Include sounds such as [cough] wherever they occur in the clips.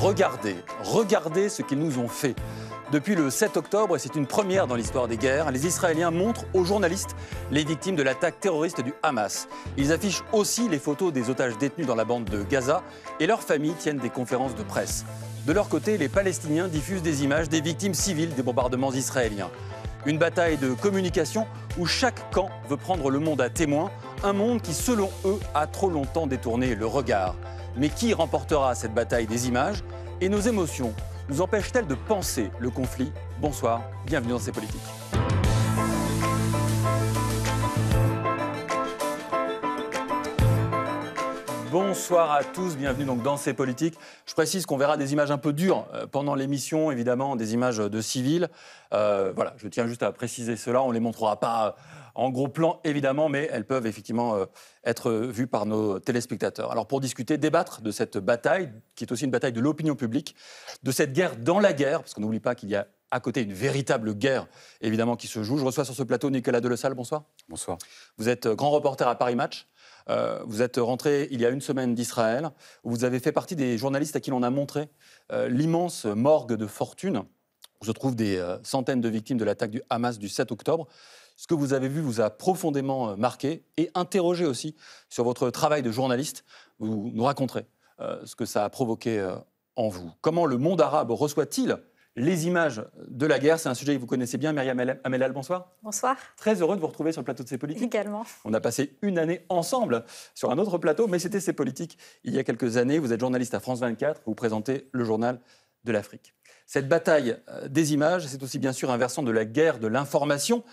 Regardez, regardez ce qu'ils nous ont fait. Depuis le 7 octobre, et c'est une première dans l'histoire des guerres, les Israéliens montrent aux journalistes les victimes de l'attaque terroriste du Hamas. Ils affichent aussi les photos des otages détenus dans la bande de Gaza et leurs familles tiennent des conférences de presse. De leur côté, les Palestiniens diffusent des images des victimes civiles des bombardements israéliens. Une bataille de communication où chaque camp veut prendre le monde à témoin, un monde qui, selon eux, a trop longtemps détourné le regard. Mais qui remportera cette bataille des images Et nos émotions nous empêchent-elles de penser le conflit Bonsoir, bienvenue dans ces politiques. Bonsoir à tous, bienvenue donc dans ces politiques. Je précise qu'on verra des images un peu dures euh, pendant l'émission, évidemment, des images de civils. Euh, voilà, je tiens juste à préciser cela, on ne les montrera pas en gros plan évidemment, mais elles peuvent effectivement euh, être vues par nos téléspectateurs. Alors pour discuter, débattre de cette bataille, qui est aussi une bataille de l'opinion publique, de cette guerre dans la guerre, parce qu'on n'oublie pas qu'il y a à côté une véritable guerre, évidemment, qui se joue. Je reçois sur ce plateau Nicolas Delesalle, bonsoir. Bonsoir. Vous êtes grand reporter à Paris Match. Euh, vous êtes rentré il y a une semaine d'Israël, où vous avez fait partie des journalistes à qui l'on a montré euh, l'immense morgue de fortune, où se trouvent des centaines de victimes de l'attaque du Hamas du 7 octobre ce que vous avez vu vous a profondément euh, marqué et interrogé aussi sur votre travail de journaliste. Vous nous raconterez euh, ce que ça a provoqué euh, en vous. Comment le monde arabe reçoit-il les images de la guerre. C'est un sujet que vous connaissez bien, Myriam Amelal, bonsoir. Bonsoir. Très heureux de vous retrouver sur le plateau de Ces Politiques. Également. On a passé une année ensemble sur un autre plateau, mais c'était Ces Politiques il y a quelques années. Vous êtes journaliste à France 24, vous présentez le journal de l'Afrique. Cette bataille des images, c'est aussi bien sûr un versant de la guerre de l'information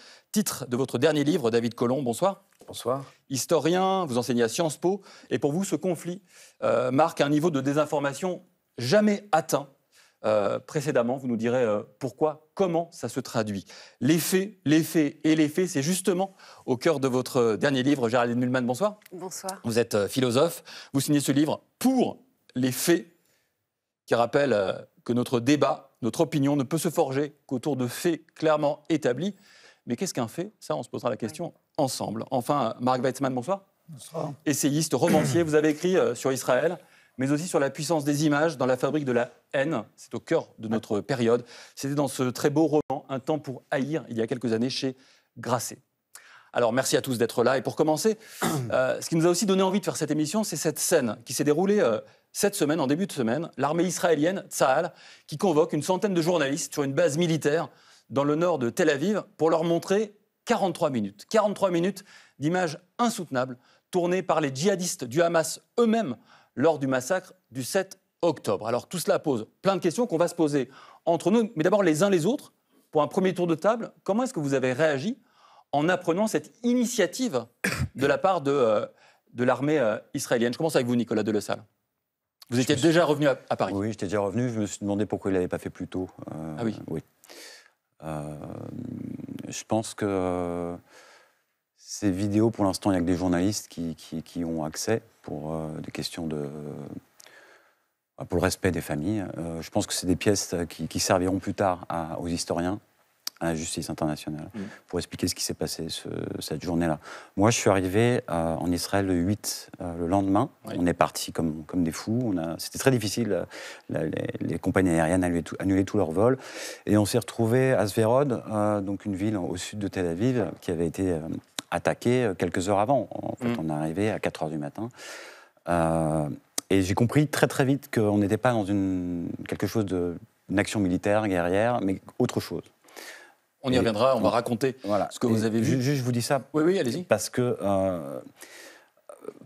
titre de votre dernier livre, David Colomb, Bonsoir. Bonsoir. Historien, vous enseignez à Sciences Po, et pour vous, ce conflit euh, marque un niveau de désinformation jamais atteint euh, précédemment. Vous nous direz euh, pourquoi, comment ça se traduit. Les faits, les faits et les faits, c'est justement au cœur de votre dernier livre. Géraldine Nullman, bonsoir. Bonsoir. Vous êtes philosophe. Vous signez ce livre pour les faits, qui rappelle que notre débat, notre opinion ne peut se forger qu'autour de faits clairement établis. Mais qu'est-ce qu'un fait Ça, on se posera la question ensemble. Enfin, Marc Weitzman, bonsoir. Bonsoir. Essayiste, romancier, vous avez écrit euh, sur Israël, mais aussi sur la puissance des images dans la fabrique de la haine. C'est au cœur de notre période. C'était dans ce très beau roman, Un temps pour haïr, il y a quelques années, chez Grasset. Alors merci à tous d'être là. Et pour commencer, [clears throat] euh, ce qui nous a aussi donné envie de faire cette émission, c'est cette scène qui s'est déroulée euh, cette semaine, en début de semaine, l'armée israélienne, Tsahal, qui convoque une centaine de journalistes sur une base militaire dans le nord de Tel Aviv pour leur montrer 43 minutes. 43 minutes d'images insoutenables tournées par les djihadistes du Hamas eux-mêmes lors du massacre du 7 octobre. Alors tout cela pose plein de questions qu'on va se poser entre nous, mais d'abord les uns les autres. Pour un premier tour de table, comment est-ce que vous avez réagi en apprenant cette initiative de la part de, euh, de l'armée euh, israélienne Je commence avec vous, Nicolas Delesalle. Vous étiez déjà revenu à, Paris. Oui, j'étais déjà revenu. Je me suis demandé pourquoi il l'avait pas fait plus tôt. Euh, ah oui. Euh, je pense que euh, ces vidéos, pour l'instant, il n'y a que des journalistes qui, ont accès pour euh, des questions de pour le respect des familles. je pense que c'est des pièces qui, serviront plus tard aux historiens à la justice internationale mmh. pour expliquer ce qui s'est passé cette journée-là. Moi, je suis arrivé euh, en Israël le 8, euh, le lendemain. On est parti comme, comme des fous. C'était très difficile. Euh, les, compagnies aériennes annulaient, tout, tous leurs vols. Et on s'est retrouvé à Sverod, donc une ville au sud de Tel Aviv, qui avait été attaquée quelques heures avant. En fait, mmh. on est arrivé à 4 heures du matin. et j'ai compris très très vite qu'on n'était pas dans une, quelque chose de action militaire, guerrière, mais autre chose. On y reviendra, on va raconter ce que vous avez vu. Juste, je vous dis ça. Oui, oui, allez-y. Parce que euh,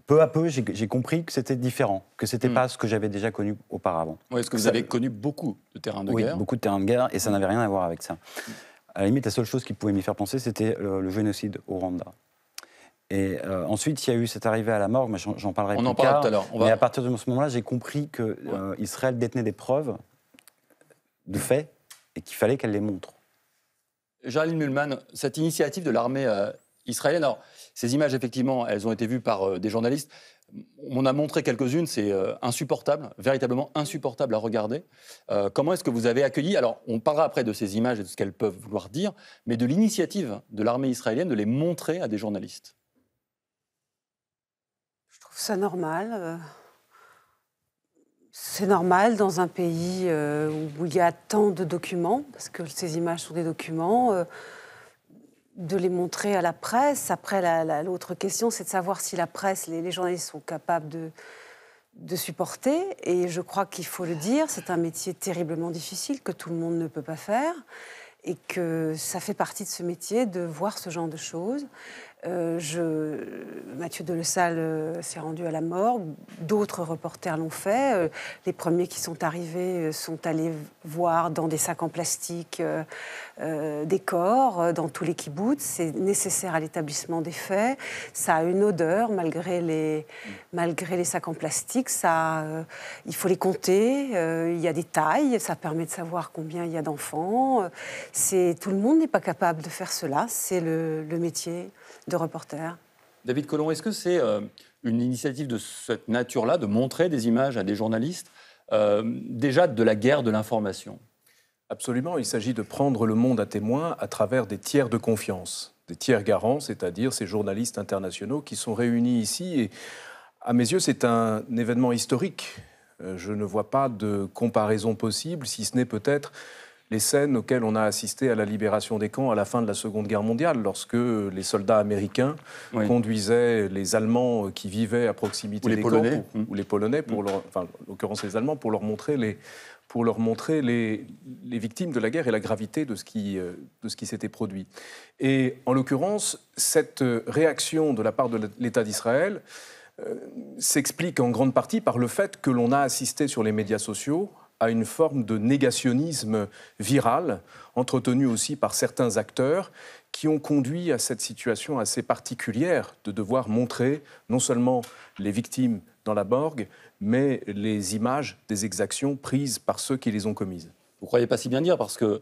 peu à peu, j'ai compris que c'était différent, que c'était hmm. pas ce que j'avais déjà connu auparavant. Oui, parce que vous avez connu beaucoup de terrains de oui, beaucoup de terrains de guerre, et ça hmm. n'avait rien à voir avec ça. À la limite, la seule chose qui pouvait m'y faire penser, c'était le, génocide au Rwanda. Et euh, ensuite, il y a eu cette arrivée à la mort, mais j'en parlerai on en parlera tout à l'heure. Mais à partir de ce moment-là, j'ai compris que euh, Israël détenait des preuves de fait et qu'il fallait qu'elle les montre. Géraldine Mulman, cette initiative de l'armée euh, israélienne, alors ces images, effectivement, elles ont été vues par euh, des journalistes. On a montré quelques-unes, c'est euh, insupportable, véritablement insupportable à regarder. comment est-ce que vous avez accueilli Alors, on parlera après de ces images et de ce qu'elles peuvent vouloir dire, mais de l'initiative de l'armée israélienne de les montrer à des journalistes. Je trouve ça normal. C'est normal dans un pays euh, où il y a tant de documents, parce que ces images sont des documents, euh, de les montrer à la presse. Après, l'autre question, c'est de savoir si la presse, les, les journalistes sont capables de, de supporter. Et je crois qu'il faut le dire, c'est un métier terriblement difficile que tout le monde ne peut pas faire et que ça fait partie de ce métier de voir ce genre de choses. Euh, je, Mathieu Delesalle euh, s'est rendu à la mort d'autres reporters l'ont fait. Euh, les premiers qui sont arrivés sont allés voir dans des sacs en plastique des corps, dans tous les kibbutz. C'est nécessaire à l'établissement des faits. Ça a une odeur malgré les, malgré les sacs en plastique. Ça, il faut les compter. il y a des tailles. Ça permet de savoir combien il y a d'enfants. tout le monde n'est pas capable de faire cela. C'est le, le métier de reporters. David Colomb, est-ce que c'est euh, une initiative de cette nature-là, de montrer des images à des journalistes, euh, déjà de la guerre de l'information Absolument, il s'agit de prendre le monde à témoin à travers des tiers de confiance, des tiers garants, c'est-à-dire ces journalistes internationaux qui sont réunis ici. Et à mes yeux, c'est un événement historique. Euh, je ne vois pas de comparaison possible, si ce n'est peut-être les scènes auxquelles on a assisté à la libération des camps à la fin de la Seconde Guerre mondiale, lorsque les soldats américains conduisaient les Allemands qui vivaient à proximité des Polonais. Mmh. ou les Polonais, mmh. en l'occurrence les Allemands, pour leur montrer les, victimes de la guerre et la gravité de ce qui, euh, s'était produit. Et en l'occurrence, cette euh, réaction de la part de l'État d'Israël euh, s'explique en grande partie par le fait que l'on a assisté sur les médias sociaux à une forme de négationnisme viral, entretenu aussi par certains acteurs, qui ont conduit à cette situation assez particulière de devoir montrer non seulement les victimes dans la Borgue mais les images des exactions prises par ceux qui les ont commises. Vous ne croyez pas si bien dire, parce que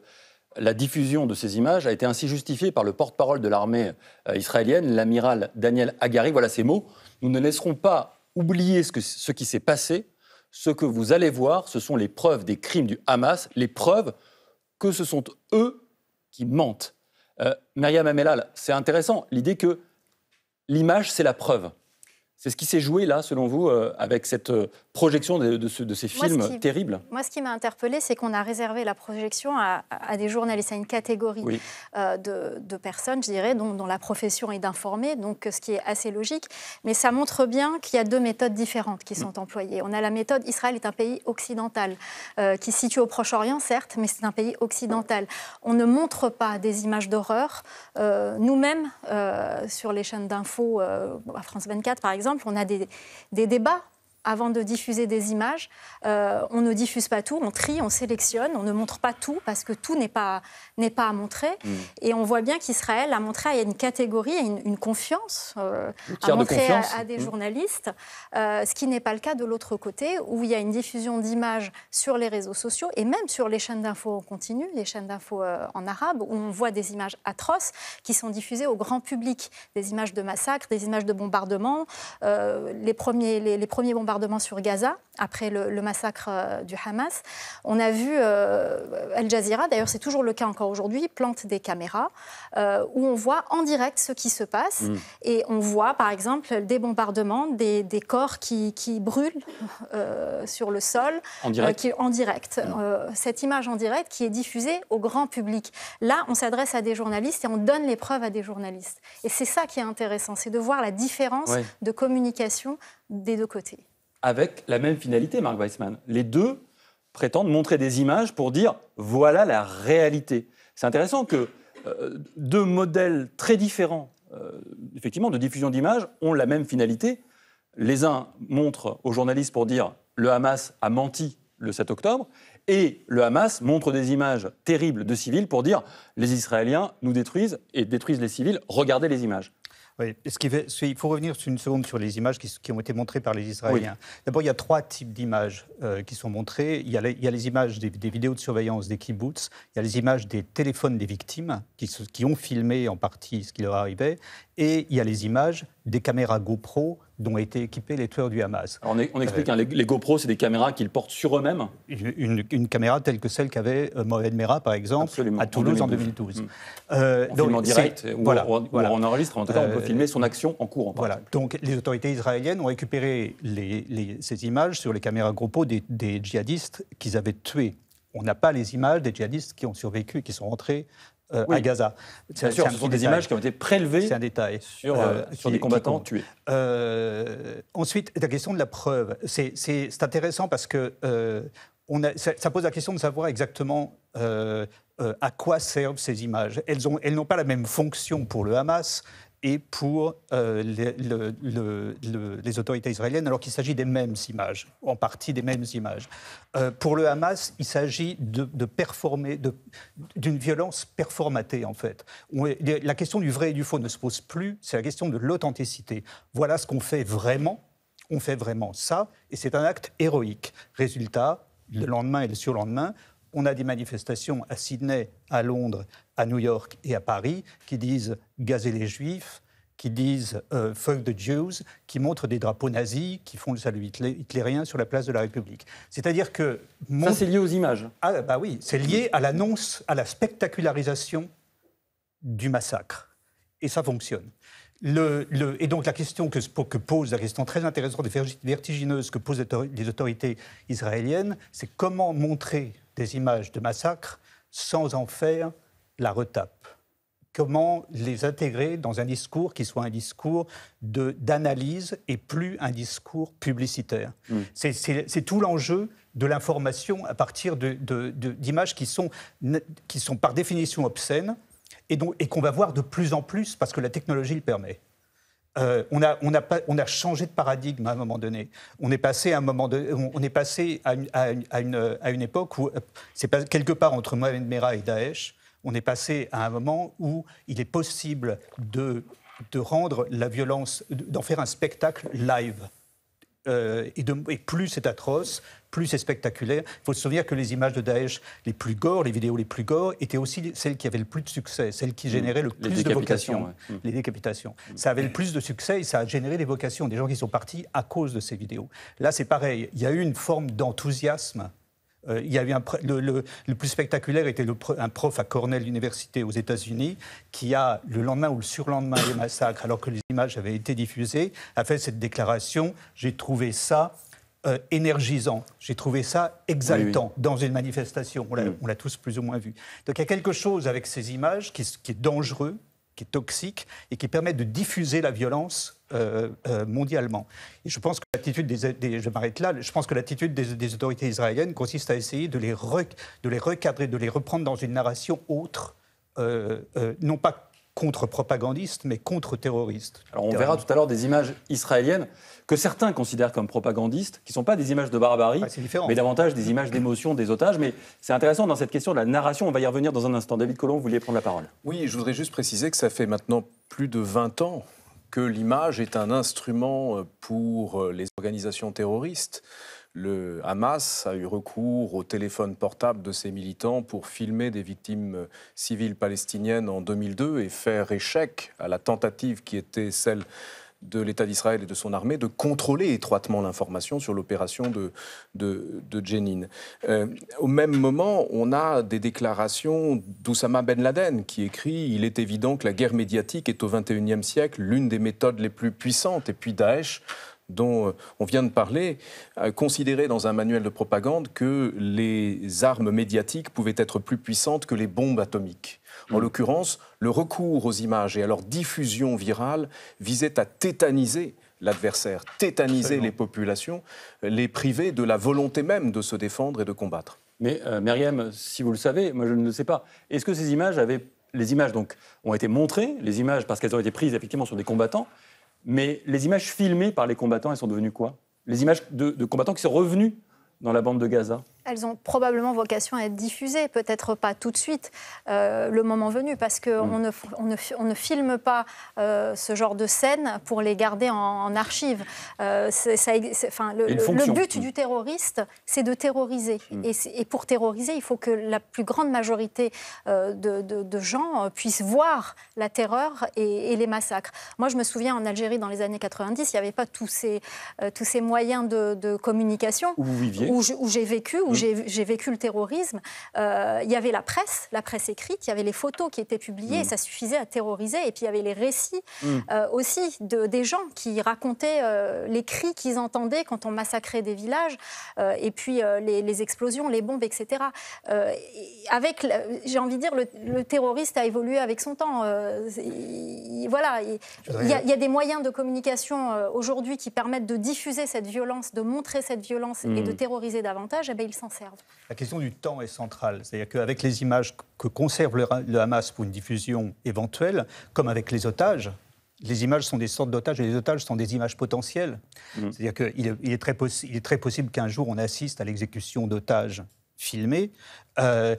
la diffusion de ces images a été ainsi justifiée par le porte-parole de l'armée euh, israélienne, l'amiral Daniel Agari. Voilà ces mots. Nous ne laisserons pas oublier ce qui s'est passé ce que vous allez voir, ce sont les preuves des crimes du Hamas, les preuves que ce sont eux qui mentent. Euh, Amelal, c'est intéressant, l'idée que l'image, c'est la preuve. C'est ce qui s'est joué là, selon vous, euh, avec cette euh, projection de, de ces films terribles Moi, ce qui m'a interpellée, c'est qu'on a réservé la projection à, des journalistes, à une catégorie euh, de, personnes, je dirais, dont, la profession est d'informer, donc ce qui est assez logique. Mais ça montre bien qu'il y a deux méthodes différentes qui sont mm. employées. On a la méthode Israël est un pays occidental, euh, qui se situe au Proche-Orient, certes, mais c'est un pays occidental. On ne montre pas des images d'horreur. Euh, nous-mêmes, sur les chaînes d'infos, à France 24 par exemple, on a des, des débats avant de diffuser des images. Euh, on ne diffuse pas tout, on trie, on sélectionne, on ne montre pas tout parce que tout n'est pas, n'est pas à montrer. Mm. Et on voit bien qu'Israël a montré à une catégorie, à une, confiance, euh, à montrer À, des mm. journalistes, euh, ce qui n'est pas le cas de l'autre côté où il y a une diffusion d'images sur les réseaux sociaux et même sur les chaînes d'infos en continu, les chaînes d'infos en arabe, où on voit des images atroces qui sont diffusées au grand public, des images de massacres, des images de bombardements. les, premiers, les, les premiers bombardements sur Gaza, après le, massacre euh, du Hamas, on a vu euh, Al Jazeera, d'ailleurs c'est toujours le cas encore aujourd'hui, plante des caméras euh, où on voit en direct ce qui se passe. Mm. Et on voit par exemple des bombardements, des, corps qui, brûlent sur le sol. En direct. Mm. cette image en direct qui est diffusée au grand public. Là, on s'adresse à des journalistes et on donne les preuves à des journalistes. Et c'est ça qui est intéressant, c'est de voir la différence de communication des deux côtés avec la même finalité, Marc Weissman. Les deux prétendent montrer des images pour dire voilà la réalité. C'est intéressant que euh, deux modèles très différents, euh, effectivement, de diffusion d'images ont la même finalité. Les uns montrent aux journalistes pour dire le Hamas a menti le 7 octobre, et le Hamas montre des images terribles de civils pour dire les Israéliens nous détruisent et détruisent les civils, regardez les images il faut revenir une seconde sur les images qui, ont été montrées par les Israéliens. D'abord, il y a trois types d'images euh, qui sont montrées. Il y a, les, images des, vidéos de surveillance des kibbutz, il y a les images des téléphones des victimes qui, qui ont filmé en partie ce qui leur arrivait, et il y a les images des caméras GoPro dont étaient équipés les tueurs du Hamas. on, explique, euh, hein, les, GoPro, c'est des caméras qu'ils portent sur eux-mêmes une, caméra telle que celle qu'avait euh, Mohamed Merah, par exemple, à Toulouse en 2012. Mm. Euh, donc, direct, voilà, on, enregistre, en tout on peut euh, filmer son action en cours. voilà. Donc, les autorités israéliennes ont récupéré les, ces images sur les caméras GoPro des, des djihadistes qu'ils avaient tués. On n'a pas les images des djihadistes qui ont survécu, qui sont rentrés euh, à Gaza. ce sont des images qui ont été prélevées un détail. sur, euh, euh, des combattants tués. ensuite, la question de la preuve. C'est intéressant parce que ça, pose la question de savoir exactement à quoi servent ces images. Elles n'ont pas la même fonction pour le Hamas et pour euh, les, autorités israéliennes, alors qu'il s'agit des mêmes images, en partie des mêmes images. Euh, pour le Hamas, il s'agit de, performer, d'une violence performatée en fait. la question du vrai et du faux ne se pose plus, c'est la question de l'authenticité. Voilà ce qu'on fait vraiment, on fait vraiment ça, et c'est un acte héroïque. Résultat, le lendemain et le surlendemain, on a des manifestations à Sydney, à Londres, à New York et à Paris qui disent gazer les juifs, qui disent euh, fuck the Jews, qui montrent des drapeaux nazis, qui font le salut hitlérien sur la place de la République. C'est-à-dire que. Ça, c'est lié aux images. Ah, bah oui, c'est lié à l'annonce, à la spectacularisation du massacre. Et ça fonctionne. et donc la question que, que, pose, la question très intéressante et vertigineuse que posent les autorités israéliennes, c'est comment montrer des images de massacres sans en faire la retape Comment les intégrer dans un discours qui soit un discours d'analyse et plus un discours publicitaire mm. C'est tout l'enjeu de l'information à partir d'images qui, sont, qui sont par définition obscènes et, et qu'on va voir de plus en plus parce que la technologie le permet. Euh, on, a, pas, on, a, changé de paradigme à un moment donné. On est passé à, un moment de, on, est passé à, une, époque où, euh, c'est quelque part entre Mohamed Merah et Daesh, on est passé à un moment où il est possible de, de rendre la violence, d'en faire un spectacle live. Euh, et, de, et, plus c'est atroce, plus c'est spectaculaire. Il faut se souvenir que les images de Daesh les plus gores, les vidéos les plus gores étaient aussi celles qui avaient le plus de succès, celles qui mm. généraient le plus de vocations. Mm. Les décapitations. Ça avait le plus de succès et ça a généré des vocations, des gens qui sont partis à cause de ces vidéos. Là, c'est pareil. Il y a eu une forme d'enthousiasme euh, il y a eu le, plus spectaculaire était le, un prof à Cornell Université aux États-Unis qui a, le lendemain ou le surlendemain des massacres, alors que les images avaient été diffusées, a fait cette déclaration J'ai trouvé ça euh, énergisant. J'ai trouvé ça exaltant dans une manifestation. Mm. On l'a tous plus ou moins vu. Donc il y a quelque chose avec ces images qui, est dangereux, qui est toxique et qui permet de diffuser la violence euh, euh, mondialement. Et je pense que l'attitude des, je m'arrête là. Je pense que l'attitude des, autorités israéliennes consiste à essayer de les, de les recadrer, de les reprendre dans une narration autre, non pas contre-propagandiste, mais contre-terroriste. Alors on verra tout à l'heure des images israéliennes que certains considèrent comme propagandistes, qui ne sont pas des images de barbarie, ah, mais davantage des images d'émotion des otages. Mais c'est intéressant dans cette question de la narration, on va y revenir dans un instant. David Colomb, vous vouliez prendre la parole. Oui, je voudrais juste préciser que ça fait maintenant plus de 20 ans que l'image est un instrument pour les organisations terroristes le Hamas a eu recours au téléphone portable de ses militants pour filmer des victimes euh, civiles palestiniennes en 2002 et faire échec à la tentative qui était celle de l'État d'Israël et de son armée de contrôler étroitement l'information sur l'opération de, de, Jenin. Euh, au même moment, on a des déclarations d'Oussama Ben Laden qui écrit Il est évident que la guerre médiatique est au XXIe siècle l'une des méthodes les plus puissantes, et puis Daesh dont euh, on vient de parler, euh, considérait dans un manuel de propagande que les armes médiatiques pouvaient être plus puissantes que les bombes atomiques. En hmm. l'occurrence, le recours aux images et à leur diffusion virale visait à tétaniser l'adversaire, tétaniser les populations, euh, les priver de la volonté même de se défendre et de combattre. Mais Meriem, si vous le savez, moi je ne le sais pas, est-ce que ces images avaient les images donc ont été montrées, les images parce qu'elles ont été prises effectivement sur des combattants, mais les images filmées par les combattants, elles sont devenues quoi Les images de, combattants qui sont revenus dans la bande de Gaza elles ont probablement vocation à être diffusées, peut-être pas tout de suite, euh, le moment venu, parce qu'on ne, mm. on ne, ne, filme pas euh, ce genre de scènes pour les garder en, archives. archive. Euh, ça, enfin, le, but mm. du terroriste, c'est de terroriser. Mm. Et, pour terroriser, il faut que la plus grande majorité de, gens puissent voir la terreur et, les massacres. Moi, je me souviens en Algérie, dans les années 90, il n'y avait pas tous ces, tous ces moyens de, communication où, où j'ai vécu, j'ai vécu le terrorisme, euh, il y avait la presse, la presse écrite, il y avait les photos qui étaient publiées, mm. ça suffisait à terroriser. Et puis il y avait les récits mm. euh, aussi de, des gens qui racontaient euh, les cris qu'ils entendaient quand on massacrait des villages, et puis les, explosions, les bombes, etc. avec, j'ai envie de dire, le, le, terroriste a évolué avec son temps. Il, voilà, il, y a, des moyens de communication aujourd'hui qui permettent de diffuser cette violence, de montrer cette violence et de mm. terroriser davantage. Eh ben, la question du temps est centrale. C'est-à-dire qu'avec les images que conserve le Hamas pour une diffusion éventuelle, comme avec les otages, les images sont des sortes d'otages et les otages sont des images potentielles. Mmh. C'est-à-dire qu'il est, il est, très possible qu'un jour on assiste à l'exécution d'otages filmés. Euh,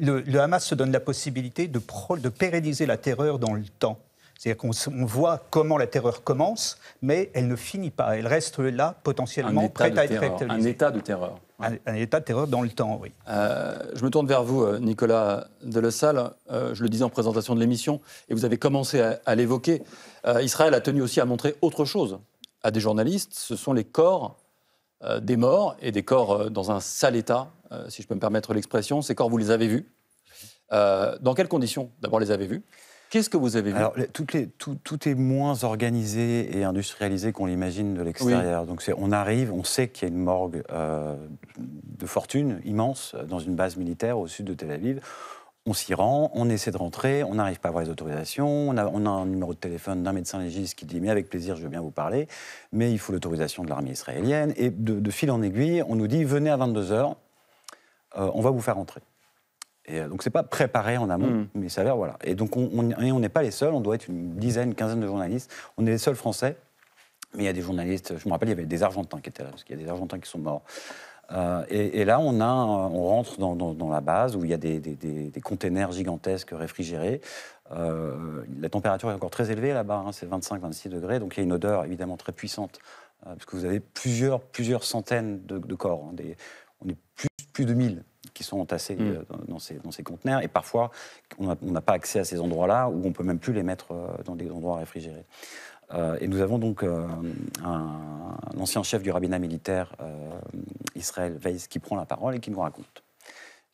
le, Hamas se donne la possibilité de pérenniser la terreur dans le temps. C'est-à-dire qu'on voit comment la terreur commence, mais elle ne finit pas. Elle reste là, potentiellement, prête à être réactualisée. Un état de terreur. Un, état de terreur dans le temps, oui. Euh, je me tourne vers vous, euh, Nicolas la euh, je le disais en présentation de l'émission, et vous avez commencé à, l'évoquer. Israël a tenu aussi à montrer autre chose à des journalistes. Ce sont les corps des morts, et des corps dans un sale état, si je peux me permettre l'expression. Ces corps, vous les avez vus. dans quelles conditions, d'abord, les avez vus Qu'est-ce que vous avez vu Alors, les, tout, est moins organisé et industrialisé qu'on l'imagine de l'extérieur. Donc, on arrive, on sait qu'il y a une morgue euh, de fortune immense euh, dans une base militaire au sud de Tel Aviv. On s'y rend, on essaie de rentrer, on n'arrive pas à avoir les autorisations, on a, un numéro de téléphone d'un médecin légiste qui dit mais avec plaisir je veux bien vous parler, mais il faut l'autorisation de l'armée israélienne et de, fil en aiguille on nous dit venez à 22 h euh, on va vous faire rentrer. Donc euh, donc c'est pas préparé en amont, mm. mais ça a l'air voilà. Et donc on n'est pas les seuls, on doit être une dizaine, quinzaine de journalistes. On est les seuls Français, mais il y a des journalistes. Je me rappelle, il y avait des Argentins qui étaient là, parce qu'il y a des Argentins qui sont morts. Euh, et, là, on, a, on rentre dans, la base où il y a des, containers gigantesques réfrigérés. Euh, la température est encore très élevée là-bas, hein, c'est 25-26 degrés, donc il y a une odeur évidemment très puissante, parce que vous avez plusieurs, plusieurs centaines de, corps. Hein, on est plus, plus de 1000 qui sont entassés mm. euh, dans, ces, dans ces conteneurs. Et parfois, on n'a pas accès à ces endroits-là où on peut même plus les mettre euh, dans des endroits réfrigérés. Euh, et nous avons donc un, ancien chef du rabbinat militaire, Israël Weiss, qui prend la parole et qui nous raconte.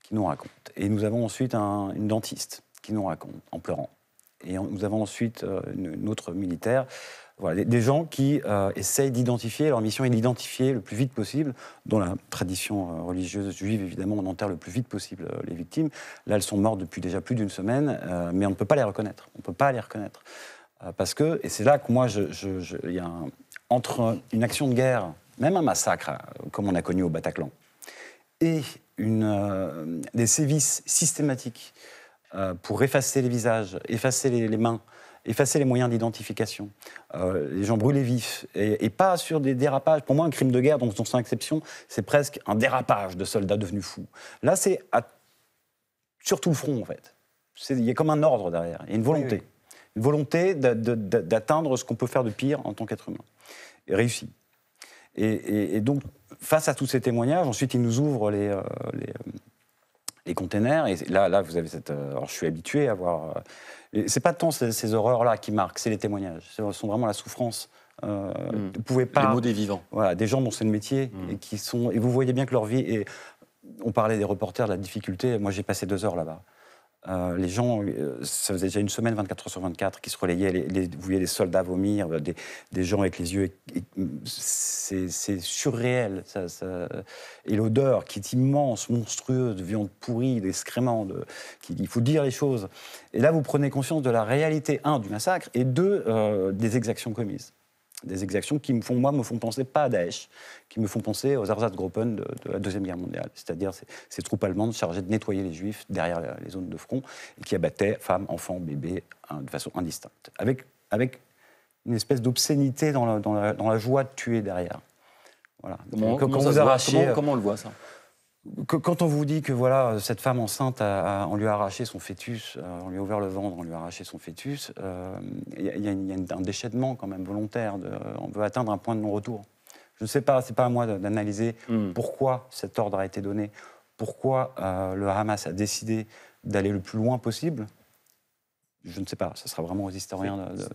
Qui nous raconte. Et nous avons ensuite une dentiste qui nous raconte en pleurant. Et nous avons ensuite une, une, autre militaire voilà, des, gens qui euh, essayent d'identifier, leur mission est d'identifier le plus vite possible, dans la tradition euh, religieuse juive évidemment, on enterre le plus vite possible euh, les victimes. Là, elles sont mortes depuis déjà plus d'une semaine, mais on ne peut pas les reconnaître. On ne peut pas les reconnaître. parce que, et c'est là que moi, il y a entre une action de guerre, même un massacre, comme on a connu au Bataclan, et une, des sévices systématiques pour effacer les visages, effacer les mains, effacer les moyens d'identification. Euh, les gens brûlés vifs et, pas sur des dérapages. Pour moi, un crime de guerre, donc sans exception, c'est presque un dérapage de soldats devenus fous. Là, c'est sur tout le front en fait. Il y a comme un ordre derrière, il y a une volonté, une volonté d'atteindre ce qu'on peut faire de pire en tant qu'être humain, et réussi. Et, donc, face à tous ces témoignages, ensuite, ils nous ouvrent les, euh, les euh, les containers. Et là, là, vous avez cette. Alors, je suis habitué à voir ce c'est pas tant ces, ces horreurs-là qui marquent, c'est les témoignages. Ce sont vraiment la souffrance. Euh, mm. pouvez pas. Les mots des vivants. Voilà, des gens dont c'est le métier mm. et qui sont. Et vous voyez bien que leur vie est. On parlait des reporters, de la difficulté. Moi, j'ai passé deux heures là-bas. Euh, les gens, euh, ça faisait déjà une semaine, 24 heures sur 24, qui se relayaient. Les, vous voyez des soldats vomir, euh, des, gens avec les yeux. C'est surréel. Et l'odeur qui est immense, monstrueuse, de viande pourrie, d'excréments. Il faut dire les choses. Et là, vous prenez conscience de la réalité, un, du massacre, et deux, des exactions commises des exactions qui me font, moi, me font penser pas à Daesh, qui me font penser aux Arsatzgruppen de, de la Deuxième Guerre mondiale, c'est-à-dire ces, troupes allemandes chargées de nettoyer les Juifs derrière les zones de front et qui abattaient femmes, enfants, bébés hein, de façon indistincte, avec, avec une espèce d'obscénité dans, la joie de tuer derrière. Voilà. Comment, vous comment, on le voit ça quand on vous dit que voilà, cette femme enceinte, on lui a arraché son fœtus, euh, on lui a ouvert le ventre, on lui a arraché son fœtus, il euh, y, a, un déchaînement quand même volontaire. De, on veut atteindre un point de non-retour. Je ne sais pas, c'est pas à moi d'analyser hmm. pourquoi cet ordre a été donné, pourquoi euh, le Hamas a décidé d'aller le plus loin possible. Je ne sais pas, ce sera vraiment aux historiens de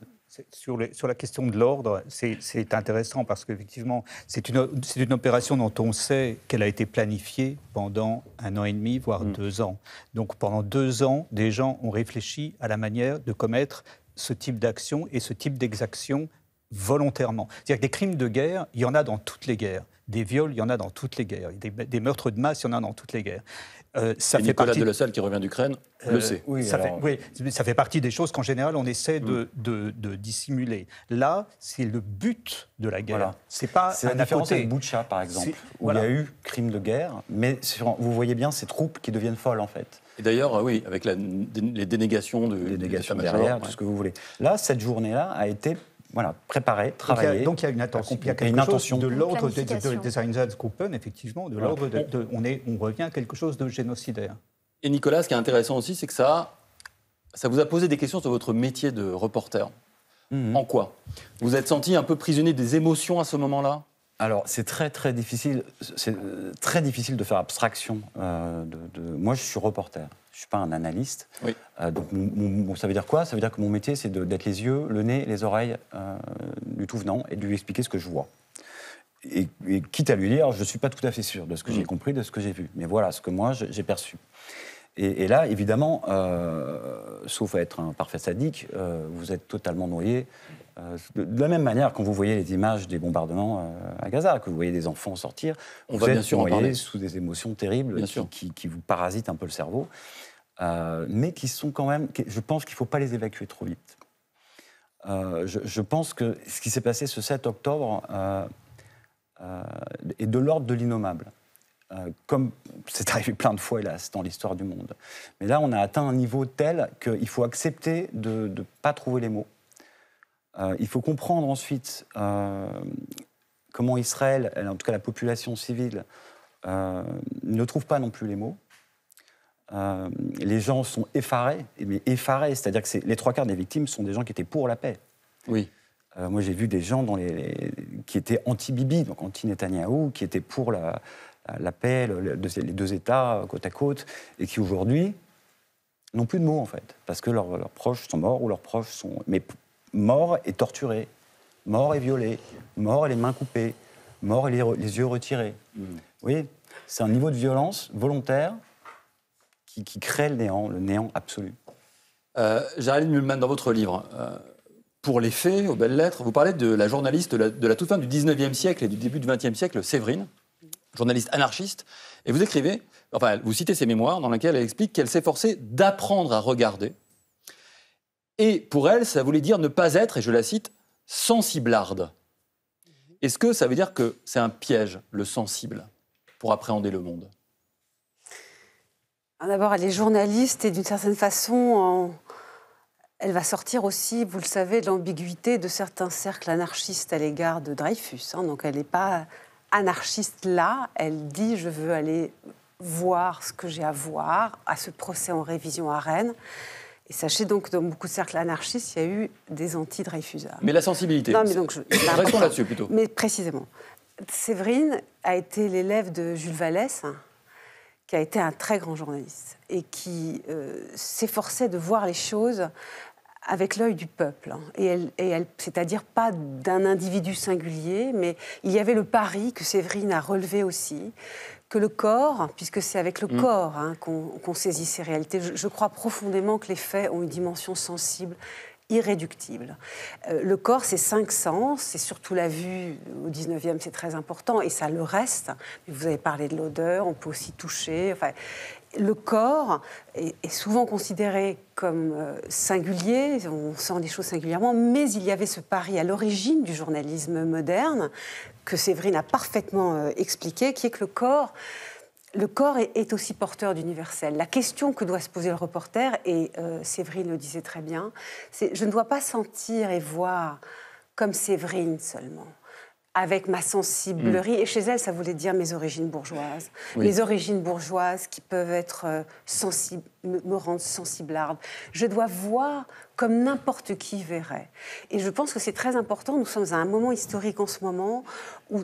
sur, la question de l'ordre, c'est intéressant parce qu'effectivement, c'est une, opération dont on sait qu'elle a été planifiée pendant un an et demi, voire mm. deux ans. Donc pendant deux ans, des gens ont réfléchi à la manière de commettre ce type d'action et ce type d'exaction volontairement. C'est-à-dire que des crimes de guerre, il y en a dans toutes les guerres. Des viols, il y en a dans toutes les guerres. des meurtres de masse, il y en a dans toutes les guerres. Euh, ça et fait Nicolas de la salle qui revient d'Ukraine euh, le sait. Oui ça, fait, partie des choses qu'en général on essaie de, mm. dissimuler. Là, c'est le but de la guerre. C'est pas la différence avec Boucha, par exemple, où il y a eu crime de guerre, mais vous voyez bien ces troupes qui deviennent folles en fait. Et d'ailleurs, oui, avec les dénégations de, les dénégations derrière, tout ce que vous voulez. Là, cette journée-là a été voilà, préparer, travailler. Donc il y a, une attention, quelque intention. chose de l'ordre des de, Design effectivement, de l'ordre de, on, est, on revient à quelque chose de génocidaire. Et Nicolas, ce qui est intéressant aussi, c'est que ça, ça vous a posé des questions sur votre métier de reporter. Mhm. En quoi Vous êtes senti un peu prisonnier des émotions à ce moment-là alors, c'est très très difficile. C'est euh, très difficile de faire abstraction. Euh, de... Moi, je suis reporter je ne suis pas un analyste. Euh, donc, ça veut dire quoi Ça veut dire que mon métier, c'est d'être les yeux, le nez, les oreilles euh, du tout venant et de lui expliquer ce que je vois. Et, quitte à lui dire, je ne suis pas tout à fait sûr de ce que j'ai mm. compris, de ce que j'ai vu. Mais voilà ce que moi, j'ai perçu. Et, là, évidemment, euh, sauf à être un parfait sadique, vous êtes totalement noyé euh, de, la même manière, quand vous voyez les images des bombardements euh, à Gaza, que vous voyez des enfants sortir, on vous va bien sûr en parler sous des émotions terribles qui, vous parasitent un peu le cerveau, euh, mais qui sont quand même. je pense qu'il ne faut pas les évacuer trop vite. Je, je, pense que ce qui s'est passé ce 7 octobre est de l'ordre de l'innommable. comme c'est arrivé plein de fois, hélas, dans l'histoire du monde. Mais là, on a atteint un niveau tel qu'il faut accepter de ne pas trouver les mots. Euh, il faut comprendre ensuite euh, comment Israël, en tout cas la population civile, euh, ne trouve pas non plus les mots. les gens sont effarés, mais effarés, c'est-à-dire que les trois quarts des victimes sont des gens qui étaient pour la paix. Oui. moi, j'ai vu des gens dans les, qui étaient anti-Bibi, donc anti-Netanyahou, qui étaient pour la, paix, les deux États côte à côte, et qui aujourd'hui n'ont plus de mots en fait, parce que leurs, proches sont morts ou leurs proches sont. Mais mort et torturé, mort et violé, mort et les mains coupées, mort et les, yeux retirés. Hmm. Oui, c'est un niveau de violence volontaire qui, crée le néant, le néant absolu. Euh, Géraldine Mühlmann, dans votre livre, euh, pour les faits, aux belles lettres, vous parlez de la journaliste de la, toute fin du 19e siècle et du début du 20e siècle, Séverine, journaliste anarchiste, et vous écrivez, enfin, vous citez ses mémoires dans lesquelles elle explique qu'elle forcée d'apprendre à regarder et pour elle, ça voulait dire ne pas être, et je la cite, sensiblarde. Est-ce que ça veut dire que c'est un piège, le sensible, pour appréhender le monde D'abord, elle est journaliste et d'une certaine façon, elle va sortir aussi, vous le savez, de l'ambiguïté de certains cercles anarchistes à l'égard de Dreyfus. Hein. Donc elle n'est pas anarchiste là, elle dit je veux aller voir ce que j'ai à voir à ce procès en révision à Rennes. Et sachez donc que dans beaucoup de cercles anarchistes, il y a eu des anti-Dreyfusards. Mais la sensibilité. Non, mais donc je... là-dessus plutôt. [laughs] Mais précisément. Séverine a été l'élève de Jules Vallès, qui a été un très grand journaliste et qui euh, s'efforçait de voir les choses avec l'œil du peuple. Hein. et elle c'est-à-dire pas d'un individu singulier, mais il y avait le pari que Séverine a relevé aussi, que le corps, puisque c'est avec le mm. corps hein, qu'on saisit ces réalités. Je, crois profondément que les faits ont une dimension sensible irréductible. Euh, le corps, c'est cinq sens, c'est surtout la vue, au 19e c'est très important, et ça le reste. Vous avez parlé de l'odeur, on peut aussi toucher, le corps est, souvent considéré comme euh, singulier, on sent des choses singulièrement, mais il y avait ce pari à l'origine du journalisme moderne, que Séverine a parfaitement euh, expliqué, qui est que le corps le corps est, aussi porteur d'universel. La question que doit se poser le reporter, et euh, Séverine le disait très bien, c'est je ne dois pas sentir et voir comme Séverine seulement avec ma sensiblerie. Mm. Et chez elle, ça voulait dire mes origines bourgeoises. Mes origines bourgeoises qui peuvent être euh, sensibles me, me sensible. sensiblarde. Je dois voir comme n'importe qui verrait. Et je pense que c'est très important. Nous sommes à un moment historique en ce moment où,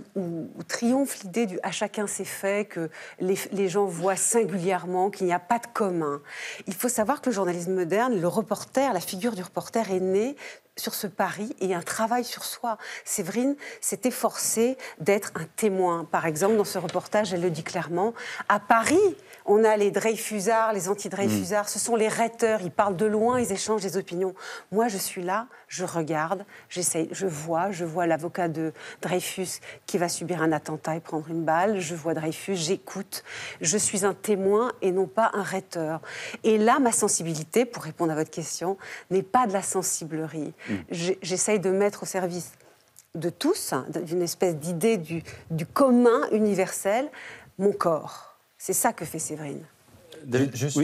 triomphe l'idée du à chacun ses faits, que les, les gens voient singulièrement qu'il n'y a pas de commun. Il faut savoir que le journalisme moderne, le reporter, la figure du reporter est née sur ce pari et un travail sur soi. Séverine s'est efforcée d'être un témoin. Par exemple, dans ce reportage, elle le dit clairement, à Paris, on a les Dreyfusards, les anti Mm. ce sont les raiteurs, ils parlent de loin, ils échangent des opinions. Moi, je suis là, je regarde, j'essaye, je vois, je vois l'avocat de Dreyfus qui va subir un attentat et prendre une balle, je vois Dreyfus, j'écoute, je suis un témoin et non pas un raiteur. Et là, ma sensibilité, pour répondre à votre question, n'est pas de la sensiblerie. Mm. J'essaye de mettre au service de tous, hein, d'une espèce d'idée du commun universel, mon corps. C'est ça que fait Séverine juste,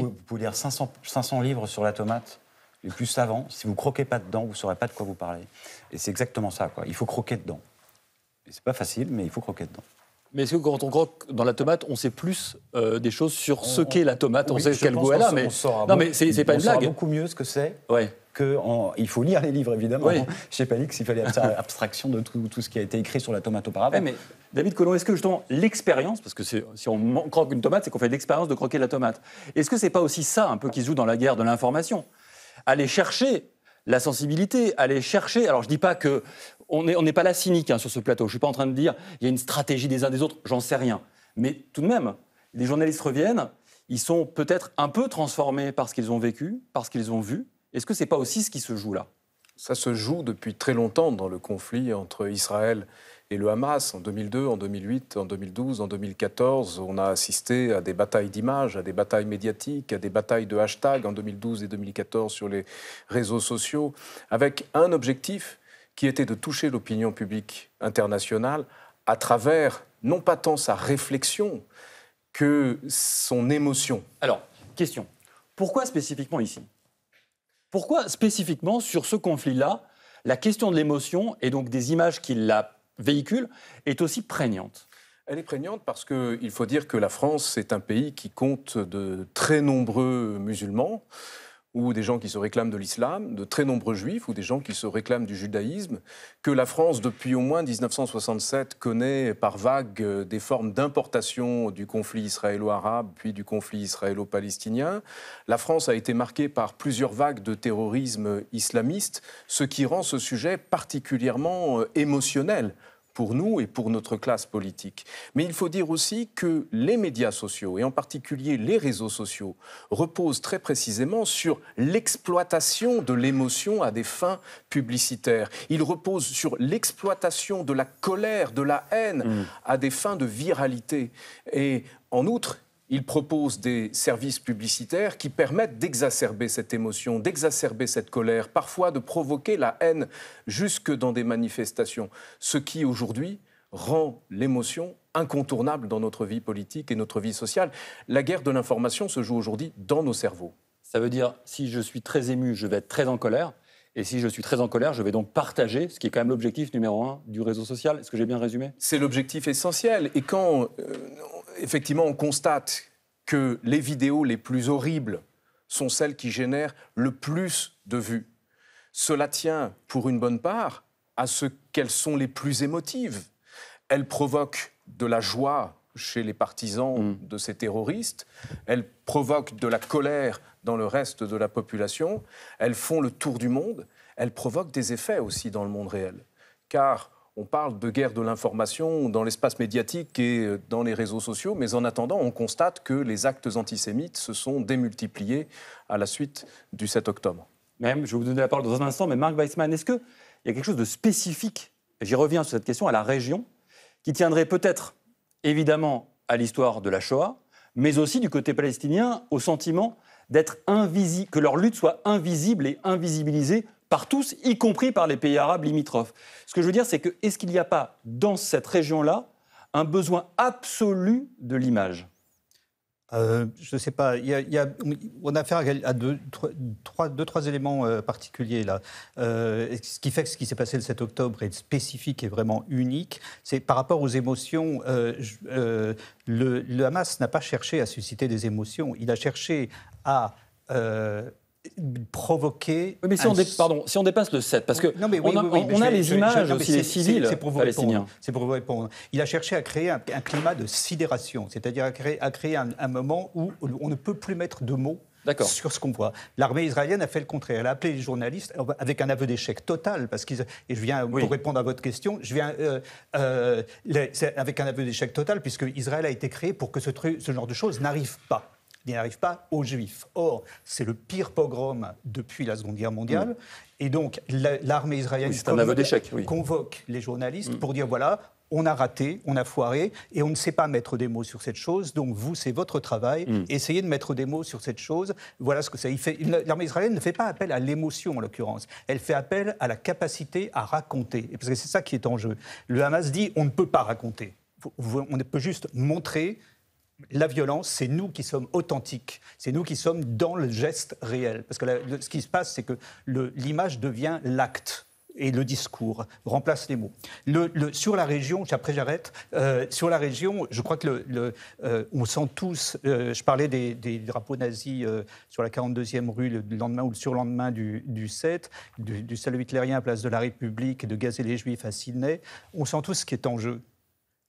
vous, pouvez lire 500, 500 livres sur la tomate les plus savants, si vous croquez pas dedans, vous ne saurez pas de quoi vous parlez. Et c'est exactement ça, quoi. Il faut croquer dedans. Et c'est pas facile, mais il faut croquer dedans. Mais est-ce que quand on croque dans la tomate, on sait plus euh, des choses sur ce qu'est la tomate On sait quel goût elle a, mais non, mais c'est pas une blague. beaucoup mieux ce que c'est. Ouais. Il faut lire les livres, évidemment. Je Oui. pas dit s'il fallait [laughs] abstraction de tout, tout, ce qui a été écrit sur la tomate auparavant. David Colomb, est-ce que justement l'expérience, parce que si on croque une tomate, c'est qu'on fait l'expérience de croquer la tomate, est-ce que c'est pas aussi ça un peu qui se joue dans la guerre de l'information Aller chercher la sensibilité, aller chercher. Alors je dis pas que on n'est pas la cynique hein, sur ce plateau. Je ne suis pas en train de dire il y a une stratégie des uns des autres. J'en sais rien. Mais tout de même, les journalistes reviennent. Ils sont peut-être un peu transformés par ce qu'ils ont vécu, par ce qu'ils ont vu. Est-ce que ce n'est pas aussi ce qui se joue là Ça se joue depuis très longtemps dans le conflit entre Israël et le Hamas. En 2002, en 2008, en 2012, en 2014, on a assisté à des batailles d'images, à des batailles médiatiques, à des batailles de hashtags en 2012 et 2014 sur les réseaux sociaux, avec un objectif qui était de toucher l'opinion publique internationale à travers non pas tant sa réflexion que son émotion. Alors, question. Pourquoi spécifiquement ici pourquoi spécifiquement sur ce conflit-là, la question de l'émotion et donc des images qui la véhiculent est aussi prégnante elle est prégnante parce qu'il faut dire que la France, est un pays qui compte de très nombreux musulmans ou des gens qui se réclament de l'islam, de très nombreux juifs ou des gens qui se réclament du judaïsme, que la France, depuis au moins 1967, connaît par vagues euh, des formes d'importation du conflit israélo-arabe, puis du conflit israélo-palestinien. La France a été marquée par plusieurs vagues de terrorisme islamiste, ce qui rend ce sujet particulièrement euh, émotionnel pour nous et pour notre classe politique. Mais il faut dire aussi que les médias sociaux, et en particulier les réseaux sociaux, reposent très précisément sur l'exploitation de l'émotion à des fins publicitaires. Ils reposent sur l'exploitation de la colère, de la haine, mmh. à des fins de viralité. Et en outre, il propose des services publicitaires qui permettent d'exacerber cette émotion, d'exacerber cette colère, parfois de provoquer la haine jusque dans des manifestations, ce qui aujourd'hui rend l'émotion incontournable dans notre vie politique et notre vie sociale. La guerre de l'information se joue aujourd'hui dans nos cerveaux. Ça veut dire, si je suis très ému, je vais être très en colère. Et si je suis très en colère, je vais donc partager, ce qui est quand même l'objectif numéro un du réseau social. Est-ce que j'ai bien résumé C'est l'objectif essentiel. Et quand euh, effectivement, on constate que les vidéos les plus horribles sont celles qui génèrent le plus de vues. Cela tient, pour une bonne part, à ce qu'elles sont les plus émotives. Elles provoquent de la joie chez les partisans mm. de ces terroristes, elles provoquent de la colère dans le reste de la population, elles font le tour du monde, elles provoquent des effets aussi dans le monde réel. Car on parle de guerre de l'information dans l'espace médiatique et euh, dans les réseaux sociaux, mais en attendant, on constate que les actes antisémites se sont démultipliés à la suite du 7 octobre. Même, je vais vous donner la parole dans un instant, mais Marc Weissmann, est-ce qu'il y a quelque chose de spécifique, j'y reviens sur cette question, à la région, qui tiendrait peut-être évidemment à l'histoire de la Shoah, mais aussi du côté palestinien au sentiment d'être que leur lutte soit invisible et invisibilisée par tous, y compris par les pays arabes limitrophes. Ce que je veux dire, c'est que est-ce qu'il n'y a pas dans cette région-là un besoin absolu de l'image euh, je ne sais pas. Il y a, on a affaire à deux, trois, deux, trois éléments euh, particuliers là. Euh, ce qui fait que ce qui s'est passé le 7 octobre est spécifique et vraiment unique. C'est par rapport aux émotions. le, Hamas n'a pas cherché à susciter des émotions. Il a cherché à provoquer. mais si, on Pardon, si on dépasse le 7, parce que on a, les images aussi des civils c'est pour palestiniens. C'est pour vous répondre. Il a cherché à créer un, climat de sidération, c'est-à-dire à créer, un, moment où on ne peut plus mettre de mots sur ce qu'on voit. L'armée israélienne a fait le contraire. Elle a appelé les journalistes euh, avec un aveu d'échec total, parce qu'ils. Et je viens pour répondre à votre question, je viens euh, euh, avec un aveu d'échec total, puisque Israël a été créé pour que ce, ce genre de choses n'arrive pas il pas aux Juifs. Or, c'est le pire pogrom depuis la Seconde Guerre mondiale. Mm. Et donc, l'armée israélienne convoque, les journalistes mm. pour dire voilà, on a raté, on a foiré, et on ne sait pas mettre des mots sur cette chose. Donc vous, c'est votre travail, mm. essayez de mettre des mots sur cette chose. Voilà ce que fait L'armée israélienne ne fait pas appel à l'émotion, en l'occurrence. Elle fait appel à la capacité à raconter, parce que c'est ça qui est en jeu. Le Hamas dit, on ne peut pas raconter. On peut juste montrer la violence, c'est nous qui sommes authentiques, c'est nous qui sommes dans le geste réel. Parce que ce qui se passe, c'est que l'image devient l'acte et le discours remplace les mots. Le, sur la région, après j'arrête, euh, sur la région, je crois que le, euh, on sent tous, euh, je parlais des, drapeaux nazis sur la 42e rue le lendemain ou le surlendemain du, du 7, du, salut hitlérien à Place de la République, et de gazer les juifs à Sydney, on sent tous ce qui est en jeu.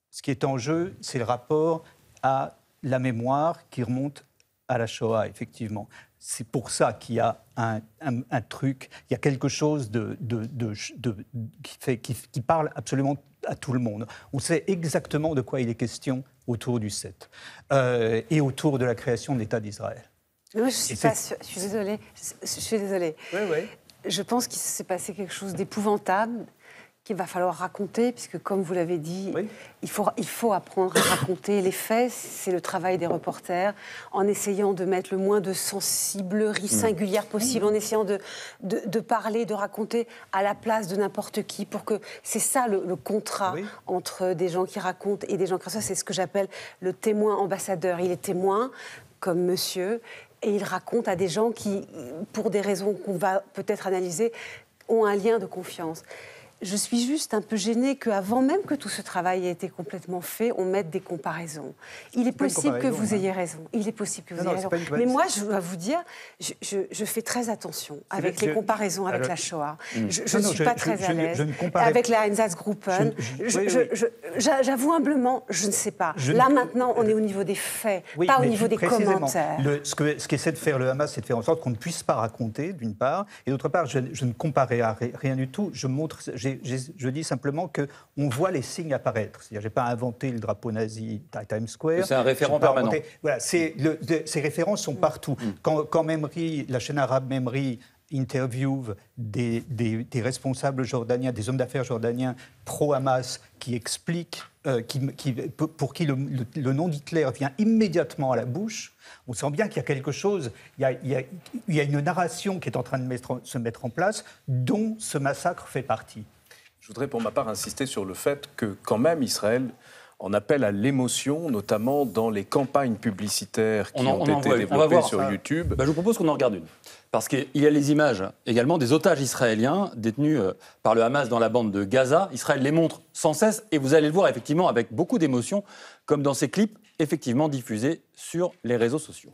Ce qui est en jeu, c'est le rapport à la mémoire qui remonte à la Shoah, effectivement. C'est pour ça qu'il y a un, truc, il y a quelque chose de, qui, parle absolument à tout le monde. On sait exactement de quoi il est question autour du 7 euh, et autour de la création de l'État d'Israël. je, suis désolée. Je, Je pense qu'il s'est passé quelque chose d'épouvantable il va falloir raconter, puisque comme vous l'avez dit, il, faut, il faut apprendre à raconter les faits, c'est le travail des reporters, en essayant de mettre le moins de sensiblerie mm. singulière possible, en essayant de, de, parler, de raconter à la place de n'importe qui, pour que c'est ça le, contrat entre des gens qui racontent et des gens qui racontent. C'est ce que j'appelle le témoin ambassadeur. Il est témoin comme monsieur. Et il raconte à des gens qui, pour des raisons qu'on va peut-être analyser, ont un lien de confiance. Je suis juste un peu gênée qu'avant même que tout ce travail ait été complètement fait, on mette des comparaisons. Il est, possible que vous hein. ayez raison. Il est possible que vous ayez raison. Mais moi, je dois vous dire, je, fais très attention avec les comparaisons avec la Shoah. Hmm. Je ne suis pas très à l'aise. Avec la Einsatzgruppen. J'avoue humblement, je ne sais pas. Là, maintenant, on est au niveau des faits, pas au niveau des commentaires. ce qu'essaie ce de faire le Hamas, c'est de faire en sorte qu'on ne puisse pas raconter, d'une part, et d'autre part, je, ne comparais à rien du tout. Je montre, je dis simplement qu'on voit les signes apparaître. je n'ai pas inventé le drapeau nazi Times Square. C'est un référent permanent. ces références sont partout. Mm. Mm. Quand, quand la chaîne arabe Memri interviewe des, responsables jordaniens, des hommes d'affaires jordaniens pro-Hamas qui expliquent euh, pour qui le, nom d'Hitler vient immédiatement à la bouche, on sent bien qu'il y a quelque chose, il y a, une narration qui est en train de se mettre en place dont ce massacre fait partie. – Je voudrais pour ma part insister sur le fait que quand même Israël en appelle à l'émotion, notamment dans les campagnes publicitaires qui ont été développées sur YouTube. je vous propose qu'on en regarde une. Parce qu'il y a les images également des otages israéliens détenus euh, par le Hamas dans la bande de Gaza. Israël les montre sans cesse et vous allez le voir effectivement avec beaucoup d'émotion, comme dans ces clips effectivement diffusés sur les réseaux sociaux.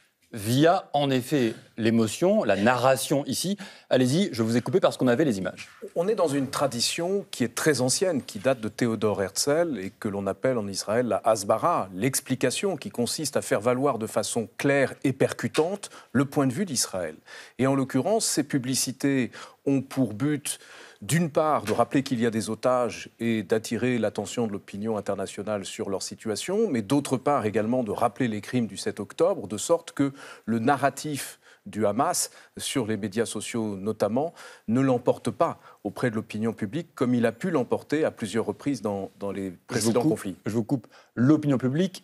via, en effet, l'émotion, la narration ici. Allez-y, je vous ai coupé parce qu'on avait les images. On est dans une tradition qui est très ancienne, qui date de Théodore Herzl et que l'on appelle en Israël la Hasbara, l'explication qui consiste à faire valoir de façon claire et percutante le point de vue d'Israël. Et en l'occurrence, ces publicités ont pour but d'une part, de rappeler qu'il y a des otages et d'attirer l'attention de l'opinion internationale sur leur situation, mais d'autre part également de rappeler les crimes du 7 octobre, de sorte que le narratif du Hamas, sur les médias sociaux notamment, ne l'emporte pas auprès de l'opinion publique comme il a pu l'emporter à plusieurs reprises dans, les précédents conflits. Je vous coupe. L'opinion publique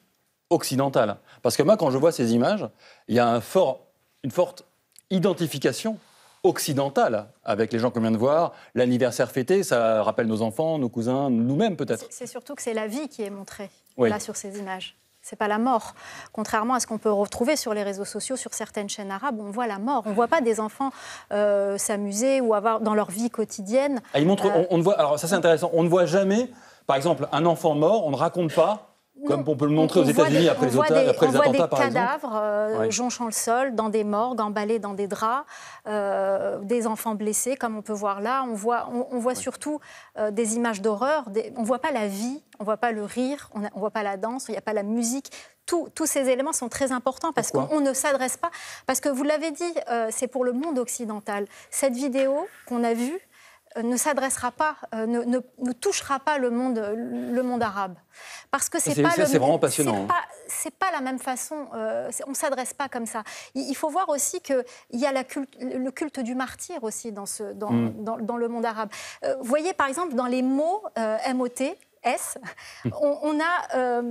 occidentale. Parce que moi, quand je vois ces images, il y a une forte identification occidentale avec les gens qu'on vient de voir. L'anniversaire fêté, ça rappelle nos enfants, nos cousins, nous-mêmes peut-être. C'est surtout que c'est la vie qui est montrée là sur ces images. C'est pas la mort. Contrairement à ce qu'on peut retrouver sur les réseaux sociaux, sur certaines chaînes arabes, on voit la mort. On voit pas des enfants euh, s'amuser ou avoir dans leur vie quotidienne. Ah, ils euh, on, on, voit, alors ça c'est intéressant, on ne voit jamais, par exemple, un enfant mort, on ne raconte pas comme on peut le montrer aux États-Unis après les attentats, On voit des cadavres euh, jonchant le sol, dans des morgues, emballés dans des draps, euh, des enfants blessés, comme on peut voir là. On voit, on, voit surtout euh, des images d'horreur. On ne voit pas la vie, on ne voit pas le rire, on ne voit pas la danse, il n'y a pas la musique. tous ces éléments sont très importants parce qu'on ne s'adresse pas. Parce que vous l'avez dit, c'est pour le monde occidental. Cette vidéo qu'on a vue, euh, ne s'adressera pas, euh, ne, touchera pas le monde, le monde arabe. Parce que c'est pas vraiment passionnant. Hein. C'est pas, la même façon. on euh, on s'adresse pas comme ça. Il, faut voir aussi qu'il y a la le culte du martyr aussi dans, ce, dans, mm. le monde arabe. vous voyez par exemple dans les mots o t S, mm. on, a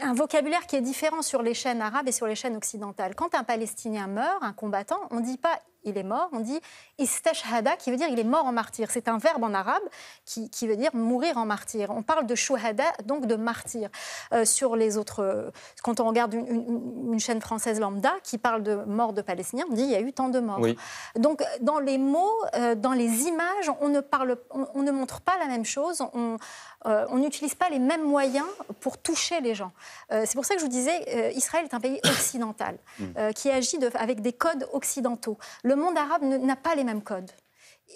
un vocabulaire qui est différent sur les chaînes arabes et sur les chaînes occidentales. Quand un Palestinien meurt, un combattant, on ne dit pas il est mort, on dit istashhada, qui veut dire il est mort en martyr. C'est un verbe en arabe qui, veut dire mourir en martyr. On parle de shuhada, donc de martyr. Euh, sur les autres, euh, quand on regarde une, chaîne française lambda qui parle de mort de Palestiniens, on dit il y a eu tant de morts. Donc euh, dans les mots, dans les images, on ne, parle, on, ne montre pas la même chose, on n'utilise pas les mêmes moyens pour toucher les gens. C'est pour ça que je vous disais, Israël est un pays occidental mm. qui agit avec des codes occidentaux le monde arabe n'a pas les mêmes codes.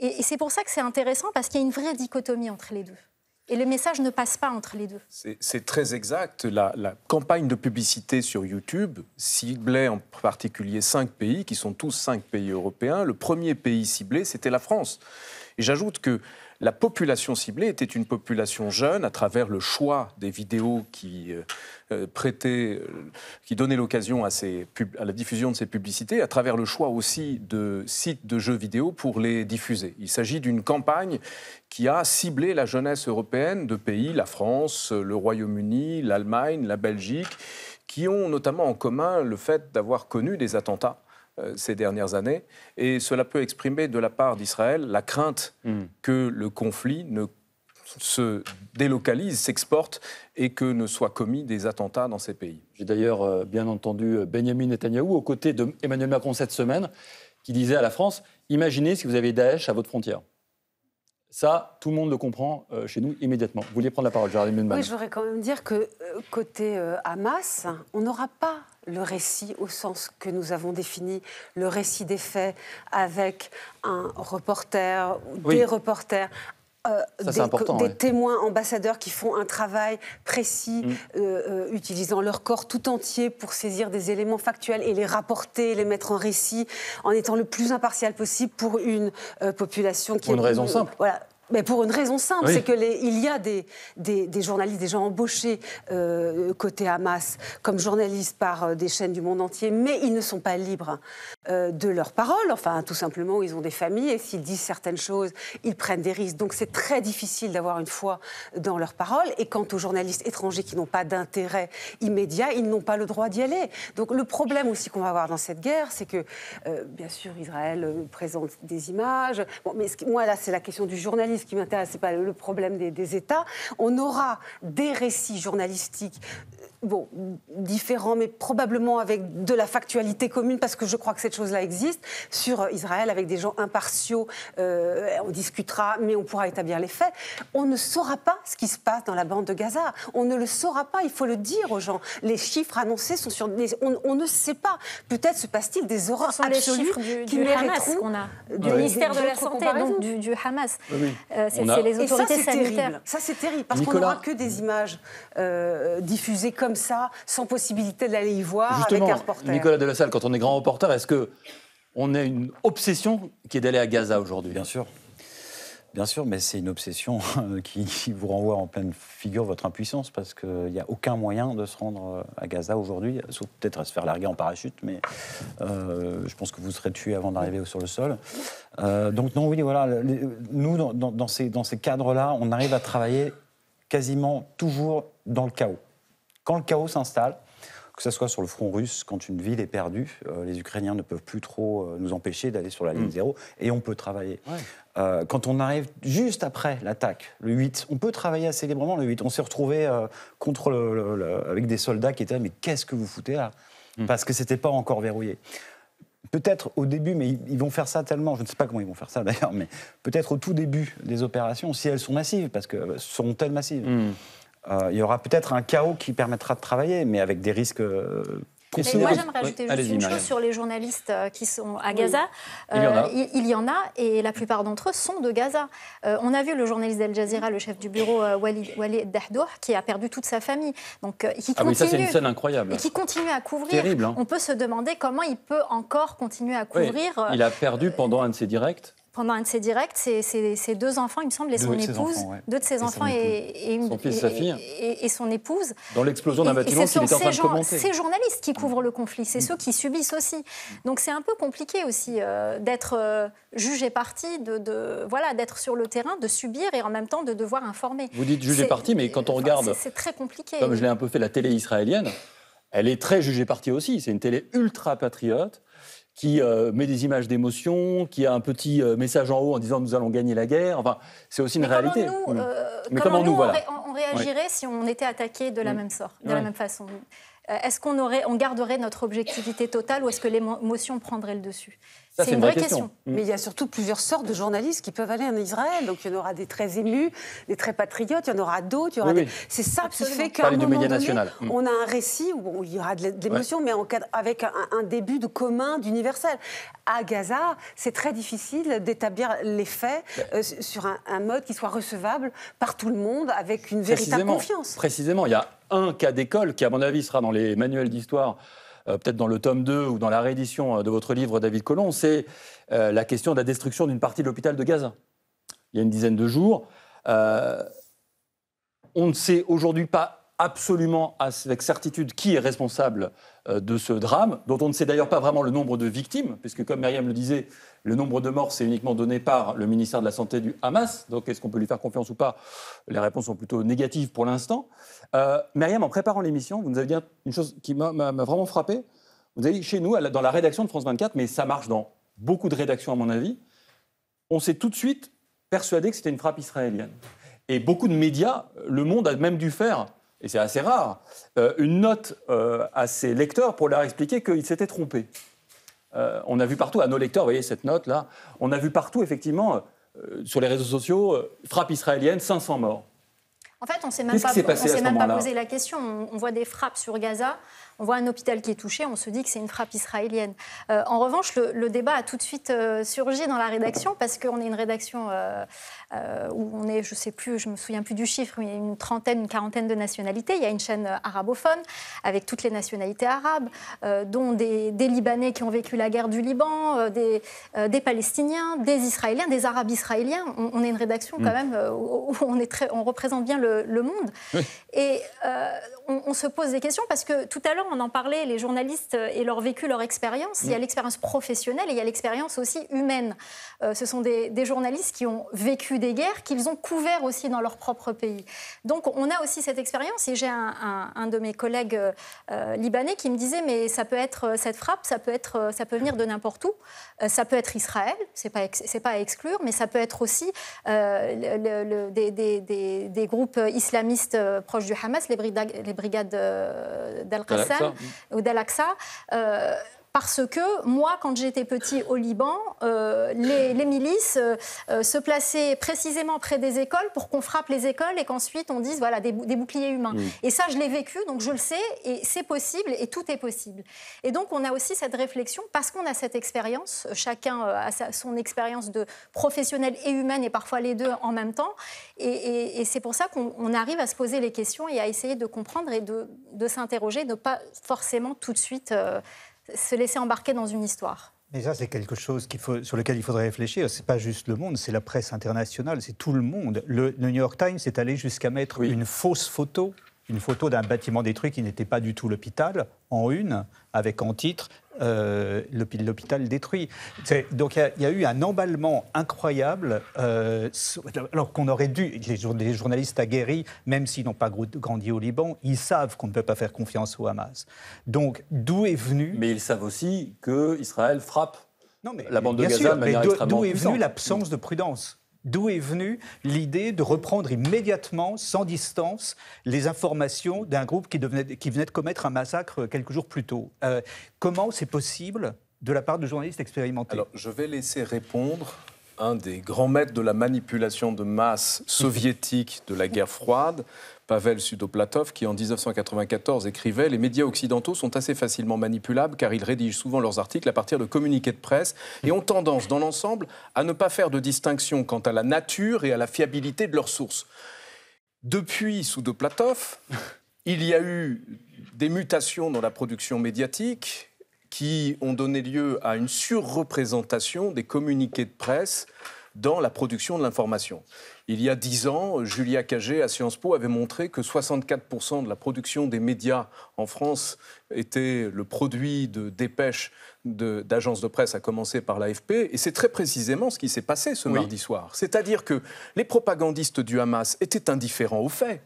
Et, c'est pour ça que c'est intéressant, parce qu'il y a une vraie dichotomie entre les deux. Et le message ne passe pas entre les deux. C'est très exact. La, la, campagne de publicité sur YouTube ciblait en particulier cinq pays, qui sont tous cinq pays européens. Le premier pays ciblé, c'était la France. Et j'ajoute que la population ciblée était une population jeune à travers le choix des vidéos qui euh, euh, prêtait, euh, qui donnaient l'occasion à, à, la diffusion de ces publicités, à travers le choix aussi de sites de jeux vidéo pour les diffuser. Il s'agit d'une campagne qui a ciblé la jeunesse européenne de pays, la France, le Royaume-Uni, l'Allemagne, la Belgique, qui ont notamment en commun le fait d'avoir connu des attentats euh, ces dernières années. Et cela peut exprimer de la part d'Israël la crainte mm. que le conflit ne se délocalise, s'exporte et que ne soient commis des attentats dans ces pays. J'ai d'ailleurs euh, bien entendu euh, Benjamin Netanyahu aux côtés d'Emmanuel emmanuel Macron cette semaine qui disait à la France, imaginez si vous avez Daesh à votre frontière. Ça, tout le monde le comprend chez nous immédiatement. Vous vouliez prendre la parole, Géraldine Oui, je voudrais quand même dire que côté Hamas, on n'aura pas le récit au sens que nous avons défini, le récit des faits avec un reporter ou des reporters, euh, des, témoins ambassadeurs qui font un travail précis, mm. euh, euh, utilisant leur corps tout entier pour saisir des éléments factuels et les rapporter, les mettre en récit, en étant le plus impartial possible pour une population qui. Pour une raison simple mais Pour une raison simple, c'est qu'il y a des, des, des, gens embauchés euh, côté Hamas comme journalistes par euh, des chaînes du monde entier, mais ils ne sont pas libres euh, de leurs parole. Enfin, tout simplement, ils ont des familles et s'ils disent certaines choses, ils prennent des risques. Donc c'est très difficile d'avoir une foi dans leurs parole. Et quant aux journalistes étrangers qui n'ont pas d'intérêt immédiat, ils n'ont pas le droit d'y aller. Donc le problème aussi qu'on va avoir dans cette guerre, c'est que, bien sûr, Israël présente des images. mais moi, là, c'est la question du journalisme ce qui m'intéresse, n'est pas le problème des États. On aura des récits journalistiques bon, différents, mais probablement avec de la factualité commune, parce que je crois que cette chose-là existe, sur euh, Israël, avec des gens impartiaux, euh, on discutera, mais on pourra établir les faits. On ne saura pas ce qui se passe dans la bande de Gaza. On ne le saura pas, il faut le dire aux gens. Les chiffres annoncés sont sur... on, ne sait pas. Peut-être se passe-t-il des horreurs absolues les qui du Hamas qu'on a, du ministère de la Santé, donc du, du Hamas. Oui. Euh, c'est les autorités Et ça, sanitaires. Terrible. Ça, c'est terrible, parce qu'on n'aura que des images diffusées comme comme ça, sans possibilité d'aller y voir avec un reporter Nicolas de la Salle, quand on est grand reporter, est-ce que on a une obsession qui est d'aller à Gaza aujourd'hui Bien sûr. Bien sûr, mais c'est une obsession [laughs] qui, vous renvoie en pleine figure votre impuissance parce qu'il n'y a aucun moyen de se rendre euh, à Gaza aujourd'hui, sauf peut-être à se faire larguer en parachute, mais euh, je pense que vous serez tué avant d'arriver sur le sol. Euh, donc non, oui, voilà, nous, dans ces, dans ces cadres-là, on arrive à travailler quasiment toujours dans le chaos. Quand le chaos s'installe, que ce soit sur le front russe, quand une ville est perdue, euh, les Ukrainiens ne peuvent plus trop euh, nous empêcher d'aller sur la ligne mm. zéro et on peut travailler. Euh, quand on arrive juste après l'attaque, le 8, on peut travailler assez librement le 8. On s'est retrouvé contre le, avec des soldats qui étaient là, mais qu'est-ce que vous foutez là mm. Parce que c'était pas encore verrouillé. Peut-être au début, mais ils vont faire ça tellement, je ne sais pas comment ils vont faire ça d'ailleurs, mais peut-être au tout début des opérations, si elles sont massives, parce que seront-elles massives mm. Euh, il y aura peut-être un chaos qui permettra de travailler, mais avec des risques euh, moi, j'aimerais ajouter juste une chose sur les journalistes euh, qui sont à Gaza. Il, y en a, et la plupart d'entre eux sont de Gaza. on a vu le journaliste d'Al Jazeera, le chef du bureau Wali Walid, qui a perdu toute sa famille. Donc, qui ah continue, oui, ça, c'est une scène incroyable. Et qui continue à couvrir. Terrible, hein. On peut se demander comment il peut encore continuer à couvrir. Il a perdu pendant un de ses directs pendant un de ses directs, ses, deux enfants, il me semble, et son épouse, deux de ses enfants et, une, sa fille. et, son épouse. Dans l'explosion d'un bâtiment qu'il était en Ces journalistes qui couvrent le conflit, c'est mm. ceux qui subissent aussi. Donc c'est un peu compliqué aussi euh, d'être euh, jugé parti, de, voilà, d'être sur le terrain, de subir et en même temps de devoir informer. Vous dites jugé parti, mais quand on regarde, c'est très compliqué. Comme je l'ai un peu fait, la télé israélienne, elle est très jugée partie aussi. C'est une télé ultra patriote qui euh, met des images d'émotion, qui a un petit euh, message en haut en disant nous allons gagner la guerre. Enfin, c'est aussi une réalité. Mais comment, mm. euh, nous, on, réagirait si on était attaqué de la mm. même sorte, de la même façon euh, est-ce qu'on aurait, on garderait notre objectivité totale ou est-ce que l'émotion prendrait le dessus c'est une, vraie, question. Mm. Mais il y a surtout plusieurs sortes de journalistes qui peuvent aller en Israël. Donc il y en aura des très émus, des très patriotes, il y en aura d'autres. des... C'est ça qui fait qu'à un moment donné, mm. on a un récit où il y aura de l'émotion, mais avec un, début de commun, d'universel. À Gaza, c'est très difficile d'établir les faits euh, sur un, un, mode qui soit recevable par tout le monde avec une véritable confiance. Précisément, il y a un cas d'école qui, à mon avis, sera dans les manuels d'histoire, euh, peut-être dans le tome 2 ou dans la réédition euh, de votre livre, David Colomb, c'est euh, la question de la destruction d'une partie de l'hôpital de Gaza. Il y a une dizaine de jours. on ne sait aujourd'hui pas absolument avec certitude qui est responsable de ce drame, dont on ne sait d'ailleurs pas vraiment le nombre de victimes, puisque comme Myriam le disait, le nombre de morts, c'est uniquement donné par le ministère de la Santé du Hamas. Donc, est-ce qu'on peut lui faire confiance ou pas Les réponses sont plutôt négatives pour l'instant. Euh, en préparant l'émission, vous nous avez dit une chose qui m'a vraiment frappé. Vous avez dit, chez nous, dans la rédaction de France 24, mais ça marche dans beaucoup de rédactions, à mon avis, on s'est tout de suite persuadé que c'était une frappe israélienne. Et beaucoup de médias, le monde a même dû faire, et c'est assez rare, euh, une note euh, à ses lecteurs pour leur expliquer qu'ils s'étaient trompés. Euh, on a vu partout, à nos lecteurs, vous voyez cette note là, on a vu partout effectivement euh, sur les réseaux sociaux, euh, frappe israélienne, 500 morts. En fait, on ne s'est même, pas, posé la question. on voit des frappes sur Gaza on voit un hôpital qui est touché, on se dit que c'est une frappe israélienne. Euh, en revanche, le, débat a tout de suite euh, surgi dans la rédaction parce qu'on est une rédaction euh, où on est, je sais plus, je me souviens plus du chiffre, mais une trentaine, une quarantaine de nationalités. Il y a une chaîne arabophone avec toutes les nationalités arabes, dont des, Libanais qui ont vécu la guerre du Liban, des, Palestiniens, des Israéliens, des Arabes israéliens. On, est une rédaction quand mm. même où on, est très, on représente bien le, monde. Et on, se pose des questions parce que tout à l'heure, on en parlait, les journalistes euh, et leur vécu, leur expérience. Il y a l'expérience professionnelle et il y a l'expérience aussi humaine. Euh, ce sont des, journalistes qui ont vécu des guerres, qu'ils ont couvert aussi dans leur propre pays. Donc, on a aussi cette expérience. Et j'ai un, de mes collègues euh, libanais qui me disait, mais ça peut être cette frappe, ça peut être, ça peut venir de n'importe où. ça peut être Israël, c'est pas, c'est pas à exclure, mais ça peut être aussi des, groupes islamistes proches du Hamas, les brigades, brigades euh, d'Al-Qassam ou d'Al-Aqsa. Euh, parce que moi, quand j'étais petit au Liban, euh, les, milices euh, euh, se plaçaient précisément près des écoles pour qu'on frappe les écoles et qu'ensuite on dise voilà des, boucliers humains. Et ça, je l'ai vécu, donc je le sais, et c'est possible, et tout est possible. Et donc on a aussi cette réflexion, parce qu'on a cette expérience, chacun a son expérience de professionnelle et humaine, et parfois les deux en même temps. Et, c'est pour ça qu'on arrive à se poser les questions et à essayer de comprendre et de, s'interroger, de ne pas forcément tout de suite se laisser embarquer dans une histoire. Mais ça, c'est quelque chose sur lequel il faudrait réfléchir. Ce n'est pas juste le monde, c'est la presse internationale, c'est tout le monde. Le, New York Times est allé jusqu'à mettre une fausse photo une photo d'un bâtiment détruit qui n'était pas du tout l'hôpital, en une, avec en titre euh, l'hôpital détruit. Donc il y, a eu un emballement incroyable, euh, alors qu'on aurait dû, les, journalistes aguerris, même s'ils n'ont pas grandi au Liban, ils savent qu'on ne peut pas faire confiance au Hamas. Donc d'où est venu... Mais ils savent aussi que Israël frappe. Non, mais, la bande de Gaza mais D'où est venue l'absence de prudence D'où est venue l'idée de reprendre immédiatement, sans distance, les informations d'un groupe qui, venait de commettre un massacre quelques jours plus tôt euh, Comment c'est possible de la part de journalistes expérimentés Alors, je vais laisser répondre un des grands maîtres de la manipulation de masse soviétique de la guerre froide, Pavel Sudoplatov, qui en 1994 écrivait Les médias occidentaux sont assez facilement manipulables car ils rédigent souvent leurs articles à partir de communiqués de presse et ont tendance, dans l'ensemble, à ne pas faire de distinction quant à la nature et à la fiabilité de leurs sources. Depuis Sudoplatov, il y a eu des mutations dans la production médiatique qui ont donné lieu à une surreprésentation des communiqués de presse dans la production de l'information. Il y a dix ans, Julia Cagé à Sciences Po avait montré que 64% de la production des médias en France était le produit de dépêches d'agences de, presse, à commencer par l'AFP. Et c'est très précisément ce qui s'est passé ce mardi soir. C'est-à-dire que les propagandistes du Hamas étaient indifférents aux faits.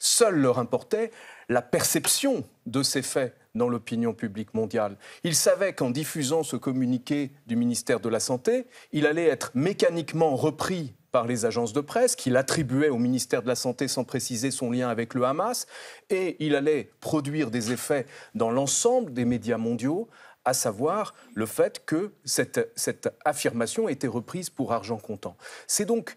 Seul leur importait la perception de ces faits dans l'opinion publique mondiale. Il savait qu'en diffusant ce communiqué du ministère de la Santé, il allait être mécaniquement repris par les agences de presse, qu'il attribuait au ministère de la Santé sans préciser son lien avec le Hamas, et il allait produire des effets dans l'ensemble des médias mondiaux, à savoir le fait que cette, affirmation était reprise pour argent comptant. C'est donc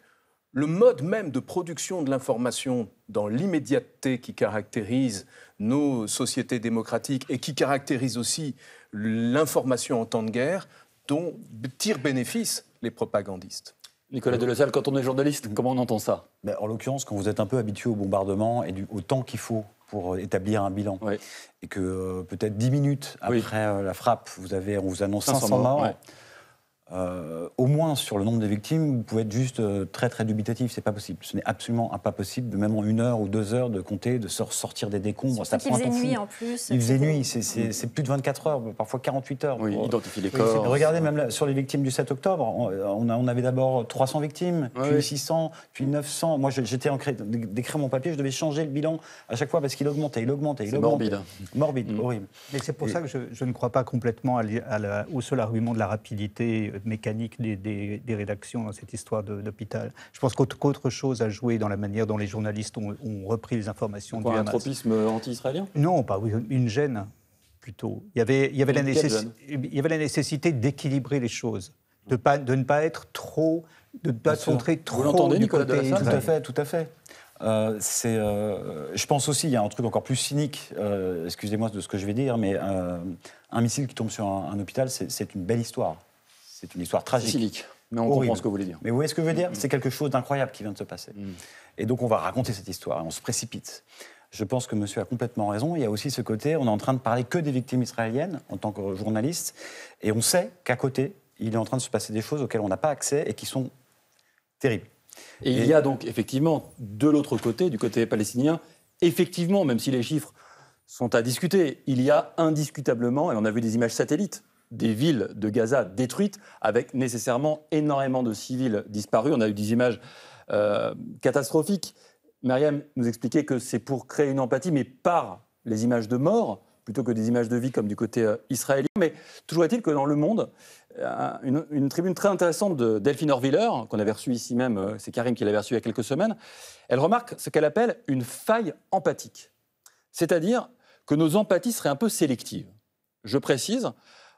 le mode même de production de l'information dans l'immédiateté qui caractérise nos sociétés démocratiques et qui caractérise aussi l'information en temps de guerre dont tirent bénéfice les propagandistes. Nicolas Delasalle, quand on est journaliste, mm. comment on entend ça ben, En l'occurrence, quand vous êtes un peu habitué au bombardement et au temps qu'il faut pour euh, établir un bilan, et que euh, peut-être dix minutes après euh, la frappe, vous avez, on vous annonce 500, morts. Euh, au moins sur le nombre des victimes, vous pouvez être juste euh, très très dubitatif. C'est pas possible. Ce n'est absolument pas possible, même en une heure ou deux heures, de compter, de sortir des décombres. Ça prend de temps nuit en plus. Il faisait nuit. C'est plus de 24 heures, parfois 48 heures. Oui, identifier les corps. regardez, même sur les victimes du 7 octobre, on, euh, on avait d'abord 300 victimes, puis 600, puis 900. Moi, j'étais en train d'écrire mon papier, je devais changer le bilan à chaque fois parce qu'il augmentait, il augmentait, il augmentait. Morbide. Hein. Morbide, mm. horrible. Mais c'est pour ça que je, ne crois pas complètement à au seul argument de la rapidité mécanique des, rédactions dans cette histoire d'hôpital. Je pense qu'autre chose a joué dans la manière dont les journalistes ont, repris les informations du Un tropisme anti-israélien Non, pas une gêne plutôt. Il y avait, il y avait, la, il y avait la nécessité d'équilibrer les choses, de, pas, de ne pas être trop, de ne pas se montrer trop. Vous l'entendez, Nicolas côté, Tout à fait, tout à fait. Euh, euh, je pense aussi, il y a un truc encore plus cynique, euh, excusez-moi de ce que je vais dire, mais un missile qui tombe sur un hôpital, c'est une belle histoire. C'est une histoire tragique. Mais horrible. que vous voulez dire. Mais vous voyez ce que je veux dire mm. C'est quelque chose d'incroyable qui vient de se passer. Mm. Et donc on va raconter cette histoire et on se précipite. Je pense que monsieur a complètement raison. Il y a aussi ce côté, on est en train de parler que des victimes israéliennes en tant que journaliste. Et on sait qu'à côté, il est en train de se passer des choses auxquelles on n'a pas accès et qui sont terribles. et il y a donc effectivement, de l'autre côté, du côté palestinien, effectivement, même si les chiffres sont à discuter, il y a indiscutablement, et on a vu des images satellites des villes de Gaza détruites, avec nécessairement énormément de civils disparus. On a eu des images euh, catastrophiques. Mariam nous expliquait que c'est pour créer une empathie, mais par les images de mort, plutôt que des images de vie comme du côté euh, israélien. Mais toujours est-il que dans le monde, euh, une, tribune très intéressante de Delphine Orwiller, qu'on avait reçue ici même, c'est Karim qui l'avait reçue il y a quelques semaines, elle remarque ce qu'elle appelle une faille empathique. C'est-à-dire que nos empathies seraient un peu sélectives. Je précise,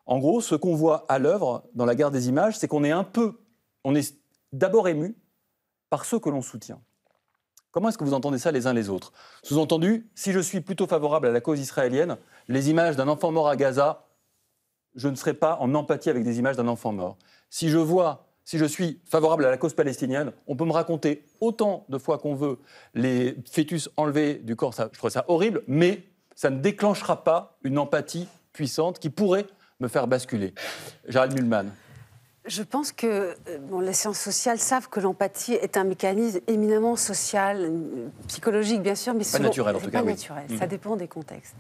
en gros, ce qu'on voit à l'œuvre dans la guerre des images, c'est qu'on est un peu, on est d'abord ému par ceux que l'on soutient. Comment est-ce que vous entendez ça les uns les autres Sous-entendu, si je suis plutôt favorable à la cause israélienne, les images d'un enfant mort à Gaza, je ne serai pas en empathie avec des images d'un enfant mort. Si je vois, si je suis favorable à la cause palestinienne, on peut me raconter autant de fois qu'on veut les fœtus enlevés du corps, ça, je trouve ça horrible, mais ça ne déclenchera pas une empathie puissante qui pourrait me faire basculer. Gérald Mulman. Je pense que euh, les sciences sociales savent que l'empathie est un mécanisme éminemment social, psychologique bien sûr, mais pas naturel en tout cas. Pas naturel, mm. ça dépend des contextes.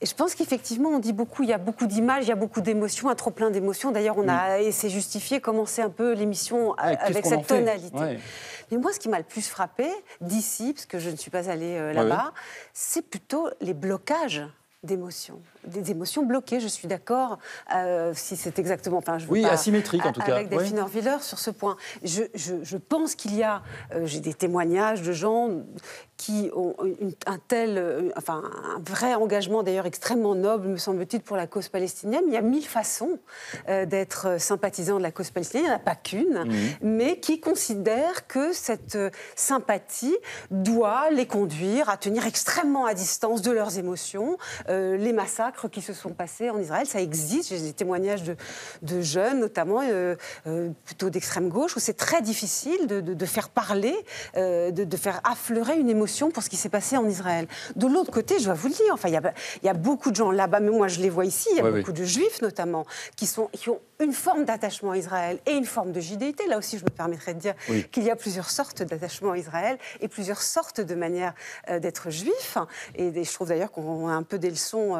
Et je pense qu'effectivement, on dit beaucoup, il y a beaucoup d'images, il y a beaucoup d'émotions, un trop plein d'émotions. D'ailleurs, on a, mm. et c'est justifié, commencer un peu l'émission euh, avec cette tonalité. Mais moi, ce qui m'a le plus frappé d'ici, parce que je ne suis pas allée euh, là-bas, c'est plutôt les blocages d'émotions des émotions bloquées, je suis d'accord, euh, si c'est exactement. Enfin, oui, asymétrique en tout cas. Avec sur ce point. Je, pense qu'il y a, euh, j'ai des témoignages de gens qui ont un tel, euh, enfin, un vrai engagement d'ailleurs extrêmement noble, me semble-t-il, pour la cause palestinienne. Il y a mille façons d'être sympathisant de la cause palestinienne, il n'y en a pas qu'une, mmh. mais qui considèrent que cette sympathie doit les conduire à tenir extrêmement à distance de leurs émotions, les massacres qui se sont passés en Israël. Ça existe. J'ai des témoignages de, jeunes, notamment euh, euh, plutôt d'extrême gauche, où c'est très difficile de, faire parler, euh, de, faire affleurer une émotion pour ce qui s'est passé en Israël. De l'autre côté, je dois vous le dire, enfin, il y, a, beaucoup de gens là-bas, mais moi je les vois ici, il y a beaucoup de juifs notamment, qui, sont, qui ont une forme d'attachement à Israël et une forme de judéité. Là aussi, je me permettrais de dire qu'il y a plusieurs sortes d'attachement à Israël et plusieurs sortes de manières d'être juif. Et, je trouve d'ailleurs qu'on a un peu des leçons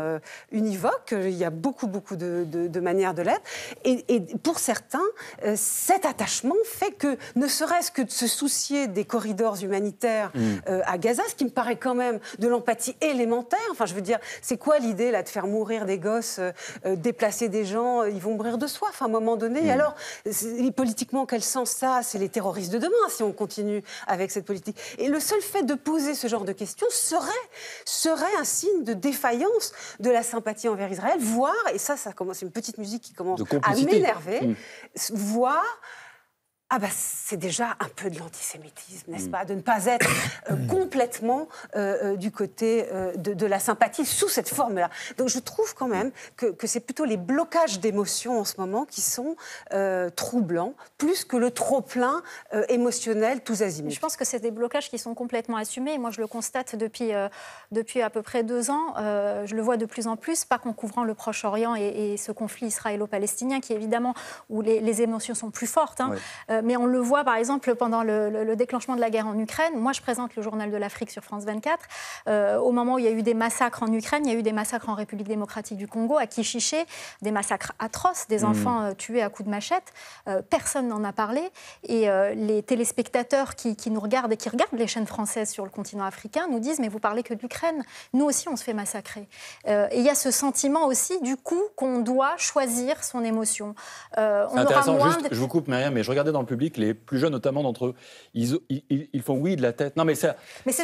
univoque. Il y a beaucoup, beaucoup de, de, manières de l'être. Et, pour certains, euh, cet attachement fait que, ne serait-ce que de se soucier des corridors humanitaires mm. euh, à Gaza, ce qui me paraît quand même de l'empathie élémentaire. Enfin, je veux dire, c'est quoi l'idée là de faire mourir des gosses, euh, déplacer des gens Ils vont mourir de soif à un moment donné. Mm. alors, politiquement, quel sens ça C'est les terroristes de demain si on continue avec cette politique. Et le seul fait de poser ce genre de questions serait, serait un signe de défaillance de la sympathie envers Israël, voir et ça, ça commence, une petite musique qui commence à m'énerver, mm. voir ah bah, c'est déjà un peu de l'antisémitisme, n'est-ce mm. pas De ne pas être euh, mm. complètement euh, euh, du côté de, la sympathie sous cette forme-là. Donc je trouve quand même que, c'est plutôt les blocages d'émotions en ce moment qui sont troublants, plus que le trop-plein émotionnel tous azimuts. Je pense que c'est des blocages qui sont complètement assumés. Moi, je le constate depuis, depuis à peu près deux ans. je le vois de plus en plus, pas qu'en couvrant le Proche-Orient et, ce conflit israélo-palestinien, qui évidemment, où les, émotions sont plus fortes. Hein. Euh, mais on le voit par exemple pendant le, déclenchement de la guerre en Ukraine. Moi, je présente le journal de l'Afrique sur France 24. Euh, au moment où il y a eu des massacres en Ukraine, il y a eu des massacres en République démocratique du Congo, à Kichiché, des massacres atroces, des mmh. enfants euh, tués à coups de machette. personne n'en a parlé. Et les téléspectateurs qui, nous regardent et qui regardent les chaînes françaises sur le continent africain nous disent Mais vous parlez que de l'Ukraine. Nous aussi, on se fait massacrer. et il y a ce sentiment aussi, du coup, qu'on doit choisir son émotion. on juste, je vous coupe, rien. mais je regardais dans le public, les plus jeunes notamment d'entre eux, ils, font oui de la tête. Non, mais ça,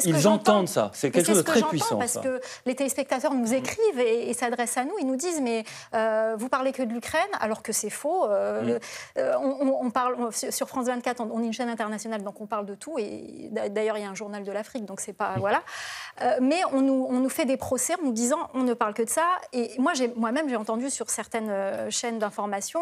ils entendent ça. C'est quelque chose de très puissant. Parce que les téléspectateurs nous écrivent et, s'adressent à nous. Ils nous disent mais euh, vous parlez que de l'Ukraine alors que c'est faux. Euh, mm. euh, on, parle sur France 24, on, est une chaîne internationale donc on parle de tout. Et d'ailleurs il y a un journal de l'Afrique donc c'est pas mm. voilà. mais on nous, fait des procès en nous disant on ne parle que de ça. Et moi moi-même j'ai entendu sur certaines chaînes d'information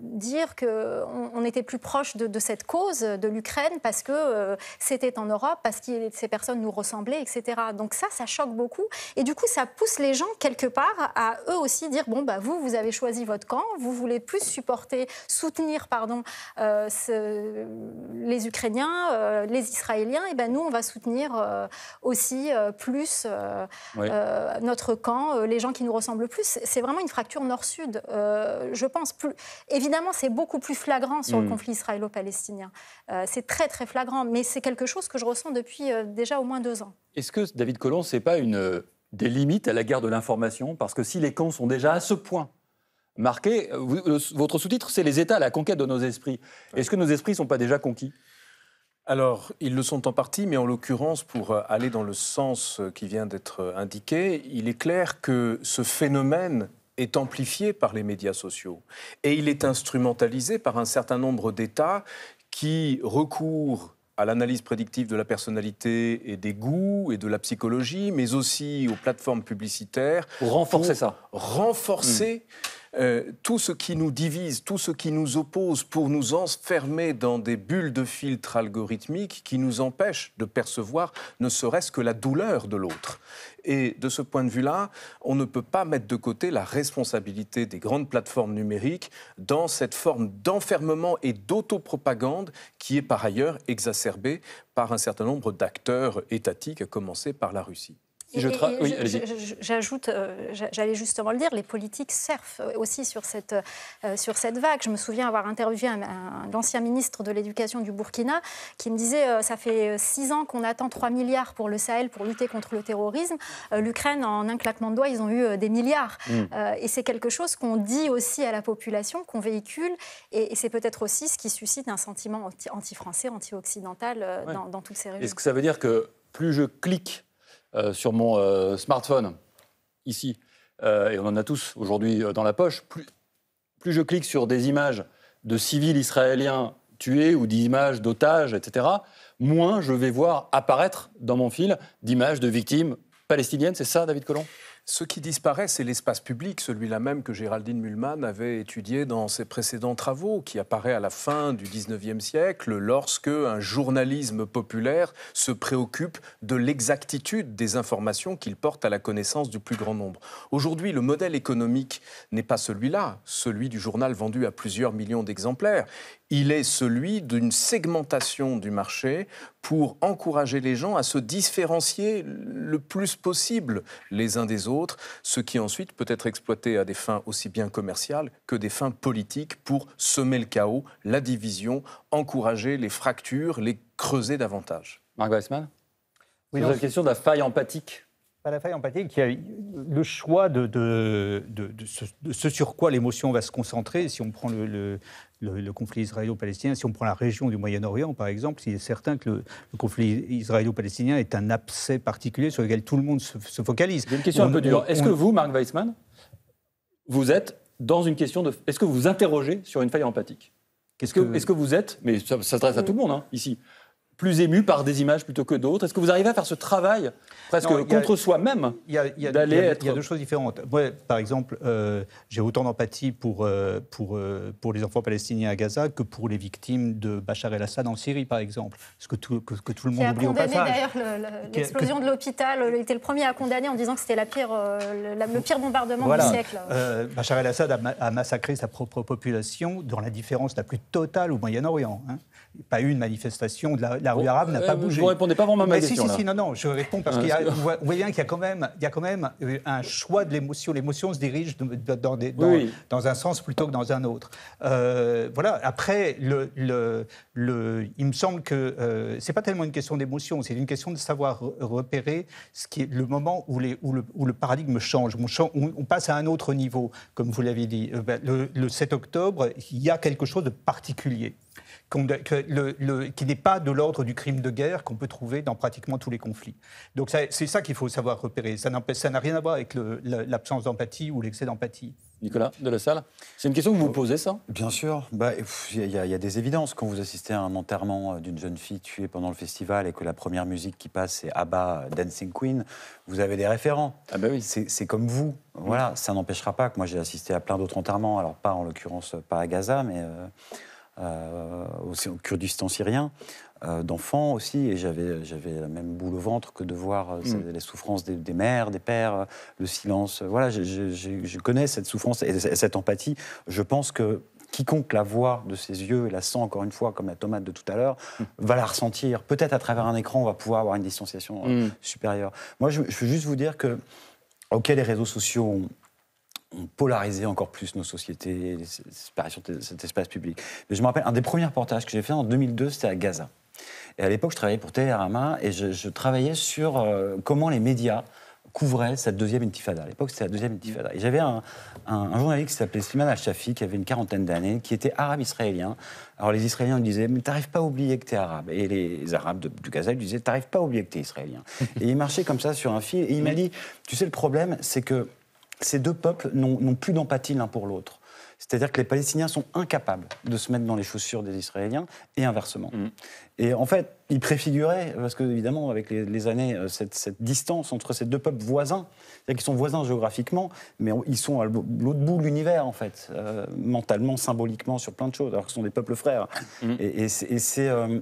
dire que on, était plus proche de, cette cause de l'Ukraine parce que euh, c'était en Europe, parce que ces personnes nous ressemblaient, etc. Donc ça, ça choque beaucoup. Et du coup, ça pousse les gens quelque part à eux aussi dire bon bah vous, vous avez choisi votre camp, vous voulez plus supporter, soutenir pardon euh, les Ukrainiens, euh, les Israéliens, et ben nous on va soutenir aussi plus notre camp, les gens qui nous ressemblent plus. C'est vraiment une fracture nord-sud, je pense. Plus... Évidemment, c'est beaucoup plus flagrant sur le hmm. conflit israélo-palestinien. Euh, c'est très très flagrant, mais c'est quelque chose que je ressens depuis euh, déjà au moins deux ans. Est-ce que David Colomb, c'est pas une euh, des limites à la guerre de l'information Parce que si les camps sont déjà à ce point marqués, votre sous-titre c'est les États, la conquête de nos esprits. Est-ce que nos esprits sont pas déjà conquis alors, ils le sont en partie, mais en l'occurrence, pour aller dans le sens qui vient d'être indiqué, il est clair que ce phénomène est amplifié par les médias sociaux et il est instrumentalisé par un certain nombre d'États qui recourent à l'analyse prédictive de la personnalité et des goûts et de la psychologie, mais aussi aux plateformes publicitaires. Pour renforcer ça. Renforcer. Hmm. Euh, tout ce qui nous divise, tout ce qui nous oppose pour nous enfermer dans des bulles de filtre algorithmiques qui nous empêchent de percevoir ne serait-ce que la douleur de l'autre. Et de ce point de vue-là, on ne peut pas mettre de côté la responsabilité des grandes plateformes numériques dans cette forme d'enfermement et d'autopropagande qui est par ailleurs exacerbée par un certain nombre d'acteurs étatiques, à commencer par la Russie. J'ajoute, j'allais justement le dire, les politiques surfent aussi sur cette, euh, sur cette vague. Je me souviens avoir interviewé un, ancien l'ancien ministre de l'Éducation du Burkina qui me disait euh, ça fait euh, six ans qu'on attend 3 milliards pour le Sahel pour lutter contre le terrorisme. L'Ukraine, en un claquement de doigts, ils ont eu des milliards. Mm. et c'est quelque chose qu'on dit aussi à la population, qu'on véhicule. Et, c'est peut-être aussi ce qui suscite un sentiment anti-français, anti occidental dans, dans toutes ces régions. Est-ce que ça veut dire que plus je clique euh, sur mon euh, smartphone, ici, euh, et on en a tous aujourd'hui dans la poche, plus, je clique sur des images de civils israéliens tués ou d'images d'otages, etc., moins je vais voir apparaître dans mon fil d'images de victimes palestiniennes. C'est ça, David Collomb ce qui disparaît, c'est l'espace public, celui-là même que Géraldine Mulman avait étudié dans ses précédents travaux, qui apparaît à la fin du 19e siècle, lorsque un journalisme populaire se préoccupe de l'exactitude des informations qu'il porte à la connaissance du plus grand nombre. Aujourd'hui, le modèle économique n'est pas celui-là, celui du journal vendu à plusieurs millions d'exemplaires. Il est celui d'une segmentation du marché pour encourager les gens à se différencier le plus possible les uns des autres, ce qui ensuite peut être exploité à des fins aussi bien commerciales que des fins politiques pour semer le chaos, la division, encourager les fractures, les creuser davantage. Marc Weissmann oui, la question de la faille empathique pas la faille empathique, il a le choix de, de, ce, sur quoi l'émotion va se concentrer. Si on prend le, le, conflit israélo-palestinien. Si on prend la région du Moyen-Orient, par exemple, il est certain que le, conflit israélo-palestinien est un abcès particulier sur lequel tout le monde se, focalise. une question un peu dure. Est-ce que vous, Marc Weissman, vous êtes dans une question de... Est-ce que vous vous interrogez sur une faille empathique est-ce que, est que, vous êtes, mais ça s'adresse à tout le monde hein, ici, plus ému par des images plutôt que d'autres Est-ce que vous arrivez à faire ce travail presque contre soi-même Il y a, y, a, deux choses différentes. Moi, par exemple, euh, j'ai autant d'empathie pour, euh, pour, euh, pour les enfants palestiniens à Gaza que pour les victimes de Bachar el-Assad en Syrie, par exemple. Ce que tout, que, tout le monde oublie au d'ailleurs l'explosion de l'hôpital. Il était le premier à condamner en disant que c'était la pire, le, pire bombardement du siècle. Bachar el-Assad a, massacré sa propre population dans la différence la plus totale au Moyen-Orient. a hein. Pas eu une manifestation de la la rue arabe n'a euh, pas bougé. Vous ne répondez pas vraiment à ma bah, question. Si, si, non, non, je réponds parce que hein, vous voyez bien qu'il y a quand même, il quand même euh, un choix de l'émotion. L'émotion se dirige dans, dans, un sens plutôt que dans un autre. Euh, voilà. Après, le, le, il me semble que ce c'est pas tellement une question d'émotion, c'est une question de savoir repérer ce qui est le moment où, les, où, le, paradigme change. où on, passe à un autre niveau, comme vous l'avez dit. Ben, le 7 octobre, il y a quelque chose de particulier que le, qui n'est pas de l'ordre du crime de guerre qu'on peut trouver dans pratiquement tous les conflits. Donc c'est ça qu'il faut savoir repérer. Ça, n'a rien à voir avec l'absence d'empathie ou l'excès d'empathie. Nicolas de la Salle, c'est une question que vous vous posez, ça Bien sûr. Bah, il y, y, a des évidences. Quand vous assistez à un enterrement euh, d'une jeune fille tuée pendant le festival et que la première musique qui passe, c'est ABBA, euh, Dancing Queen, vous avez des référents. Ah bah oui. c'est, comme vous. Voilà, ça n'empêchera pas que moi j'ai assisté à plein d'autres enterrements. Alors pas en l'occurrence, pas à Gaza, mais... Euh, euh, au Kurdistan syrien, euh, d'enfants aussi, et j'avais, j'avais la même boule au ventre que de voir euh, mm. les souffrances des, mères, des pères, le silence. Voilà, je, connais cette souffrance et cette empathie. Je pense que quiconque la voit de ses yeux et la sent encore une fois comme la tomate de tout à l'heure mm. va la ressentir. Peut-être à travers un écran, on va pouvoir avoir une distanciation mm. supérieure. Moi, je, je, veux juste vous dire que, ok, les réseaux sociaux ont, ont polarisé encore plus nos sociétés, séparation cet espace public. je me rappelle, un des premiers reportages que j'ai fait en 2002, c'était à Gaza. Et à l'époque, je travaillais pour Télérama et je, travaillais sur euh, comment les médias couvraient cette deuxième intifada. À l'époque, c'était la deuxième intifada. Et j'avais un, journaliste qui s'appelait Sliman Al-Shafi, qui avait une quarantaine d'années, qui était arabe-israélien. Alors les Israéliens lui disaient, mais t'arrives pas à oublier que t'es arabe. Et les Arabes de, du Gaza lui disaient, t'arrives pas à oublier que t'es israélien. et il marchait comme ça sur un fil. Et il m'a dit, tu sais, le problème, c'est que ces deux peuples n'ont plus d'empathie l'un pour l'autre. C'est-à-dire que les Palestiniens sont incapables de se mettre dans les chaussures des Israéliens et inversement. Mm. Et en fait, ils préfiguraient, parce que évidemment, avec les, années, euh, cette, distance entre ces deux peuples voisins, c'est-à-dire qu'ils sont voisins géographiquement, mais ils sont à l'autre bout de l'univers, en fait, euh, mentalement, symboliquement, sur plein de choses, alors que ce sont des peuples frères. Mm. et c'est. Euh,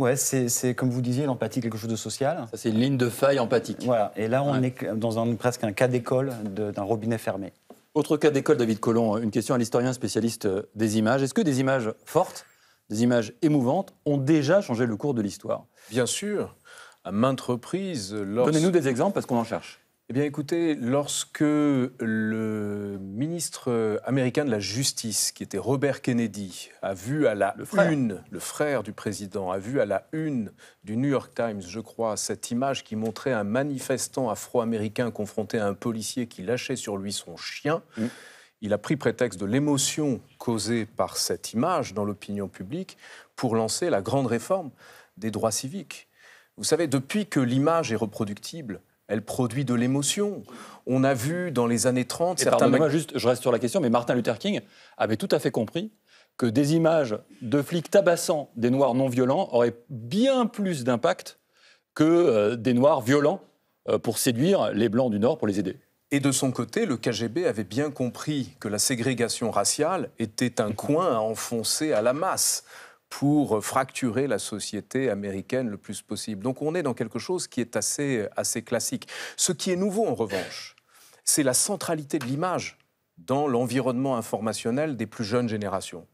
Ouais, c'est comme vous disiez, l'empathie, quelque chose de social. Ça, c'est une ligne de faille empathique. Voilà, et là, on est dans un, presque un cas d'école d'un robinet fermé. Autre cas d'école, David Collomb, une question à l'historien spécialiste euh, des images. Est-ce que des images fortes, des images émouvantes, ont déjà changé le cours de l'histoire Bien sûr, à maintes reprises. Donnez-nous des exemples parce qu'on en cherche. Eh bien écoutez, lorsque le ministre euh, américain de la Justice, qui était Robert Kennedy, a vu à la une, le frère du président, a vu à la une du New York Times, je crois, cette image qui montrait un manifestant afro-américain confronté à un policier qui lâchait sur lui son chien, mm. il a pris prétexte de l'émotion causée par cette image dans l'opinion publique pour lancer la grande réforme des droits civiques. Vous savez, depuis que l'image est reproductible, elle produit de l'émotion. On a vu dans les années 30 juste, je reste sur la question, mais Martin Luther King avait tout à fait compris que des images de flics tabassant des noirs non violents auraient bien plus d'impact que euh, des noirs violents euh, pour séduire les blancs du Nord pour les aider. Et de son côté, le KGB avait bien compris que la ségrégation raciale était un coin à enfoncer à la masse pour fracturer la société américaine le plus possible. Donc on est dans quelque chose qui est assez, assez classique. Ce qui est nouveau, en revanche, c'est la centralité de l'image dans l'environnement informationnel des plus jeunes générations.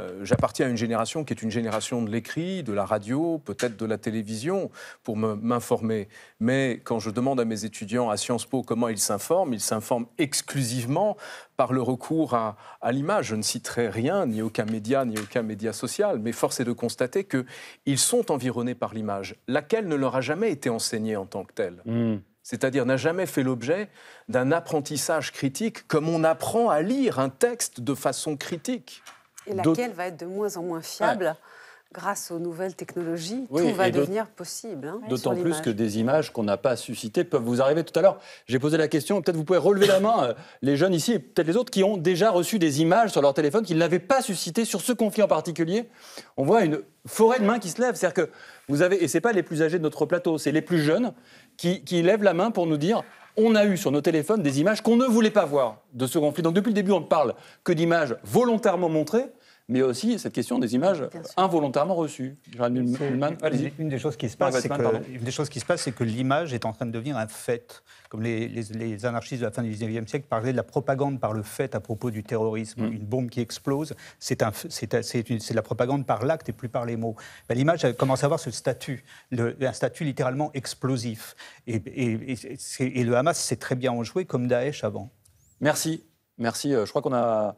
Euh, j'appartiens à une génération qui est une génération de l'écrit, de la radio, peut-être de la télévision pour m'informer. Mais quand je demande à mes étudiants à Sciences Po comment ils s'informent, ils s'informent exclusivement par le recours à, l'image. Je ne citerai rien, ni aucun média, ni aucun média social, mais force est de constater qu'ils sont environnés par l'image, laquelle ne leur a jamais été enseignée en tant que telle. Hmm. c'est-à-dire n'a jamais fait l'objet d'un apprentissage critique comme on apprend à lire un texte de façon critique. Et laquelle va être de moins en moins fiable grâce aux nouvelles technologies, tout va devenir possible. Hein, D'autant plus que des images qu'on n'a pas suscitées peuvent vous arriver tout à l'heure. J'ai posé la question, peut-être vous pouvez relever la main, euh, les jeunes ici, et peut-être les autres, qui ont déjà reçu des images sur leur téléphone qu'ils n'avaient pas suscitées sur ce conflit en particulier. On voit une forêt de mains qui se lèvent. C'est-à-dire que vous avez, et ce n'est pas les plus âgés de notre plateau, c'est les plus jeunes qui, qui lèvent la main pour nous dire on a eu sur nos téléphones des images qu'on ne voulait pas voir de ce conflit. Donc depuis le début, on ne parle que d'images volontairement montrées mais aussi cette question des images involontairement reçues. Une, une des choses qui se passe, c'est que, l'image est en train de devenir un fait. Comme les, anarchistes de la fin du 19e siècle parlaient de la propagande par le fait à propos du terrorisme. Mm. Une bombe qui explose, c'est un, de la propagande par l'acte et plus par les mots. Ben, l'image commence à avoir ce statut, un statut littéralement explosif. Et, le Hamas s'est très bien enjoué, comme Daesh avant. Merci. Merci. Euh, je crois qu'on a.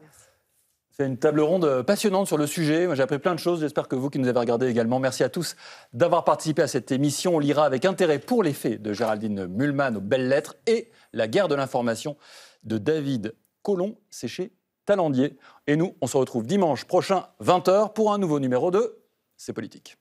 C'est une table ronde euh, passionnante sur le sujet. J'ai appris plein de choses. J'espère que vous qui nous avez regardé également, merci à tous d'avoir participé à cette émission. On lira avec intérêt pour les faits de Géraldine Mullman aux belles lettres et la guerre de l'information de David Colomb. Séché chez Talandier. Et nous, on se retrouve dimanche prochain, 20h, pour un nouveau numéro de C'est politique.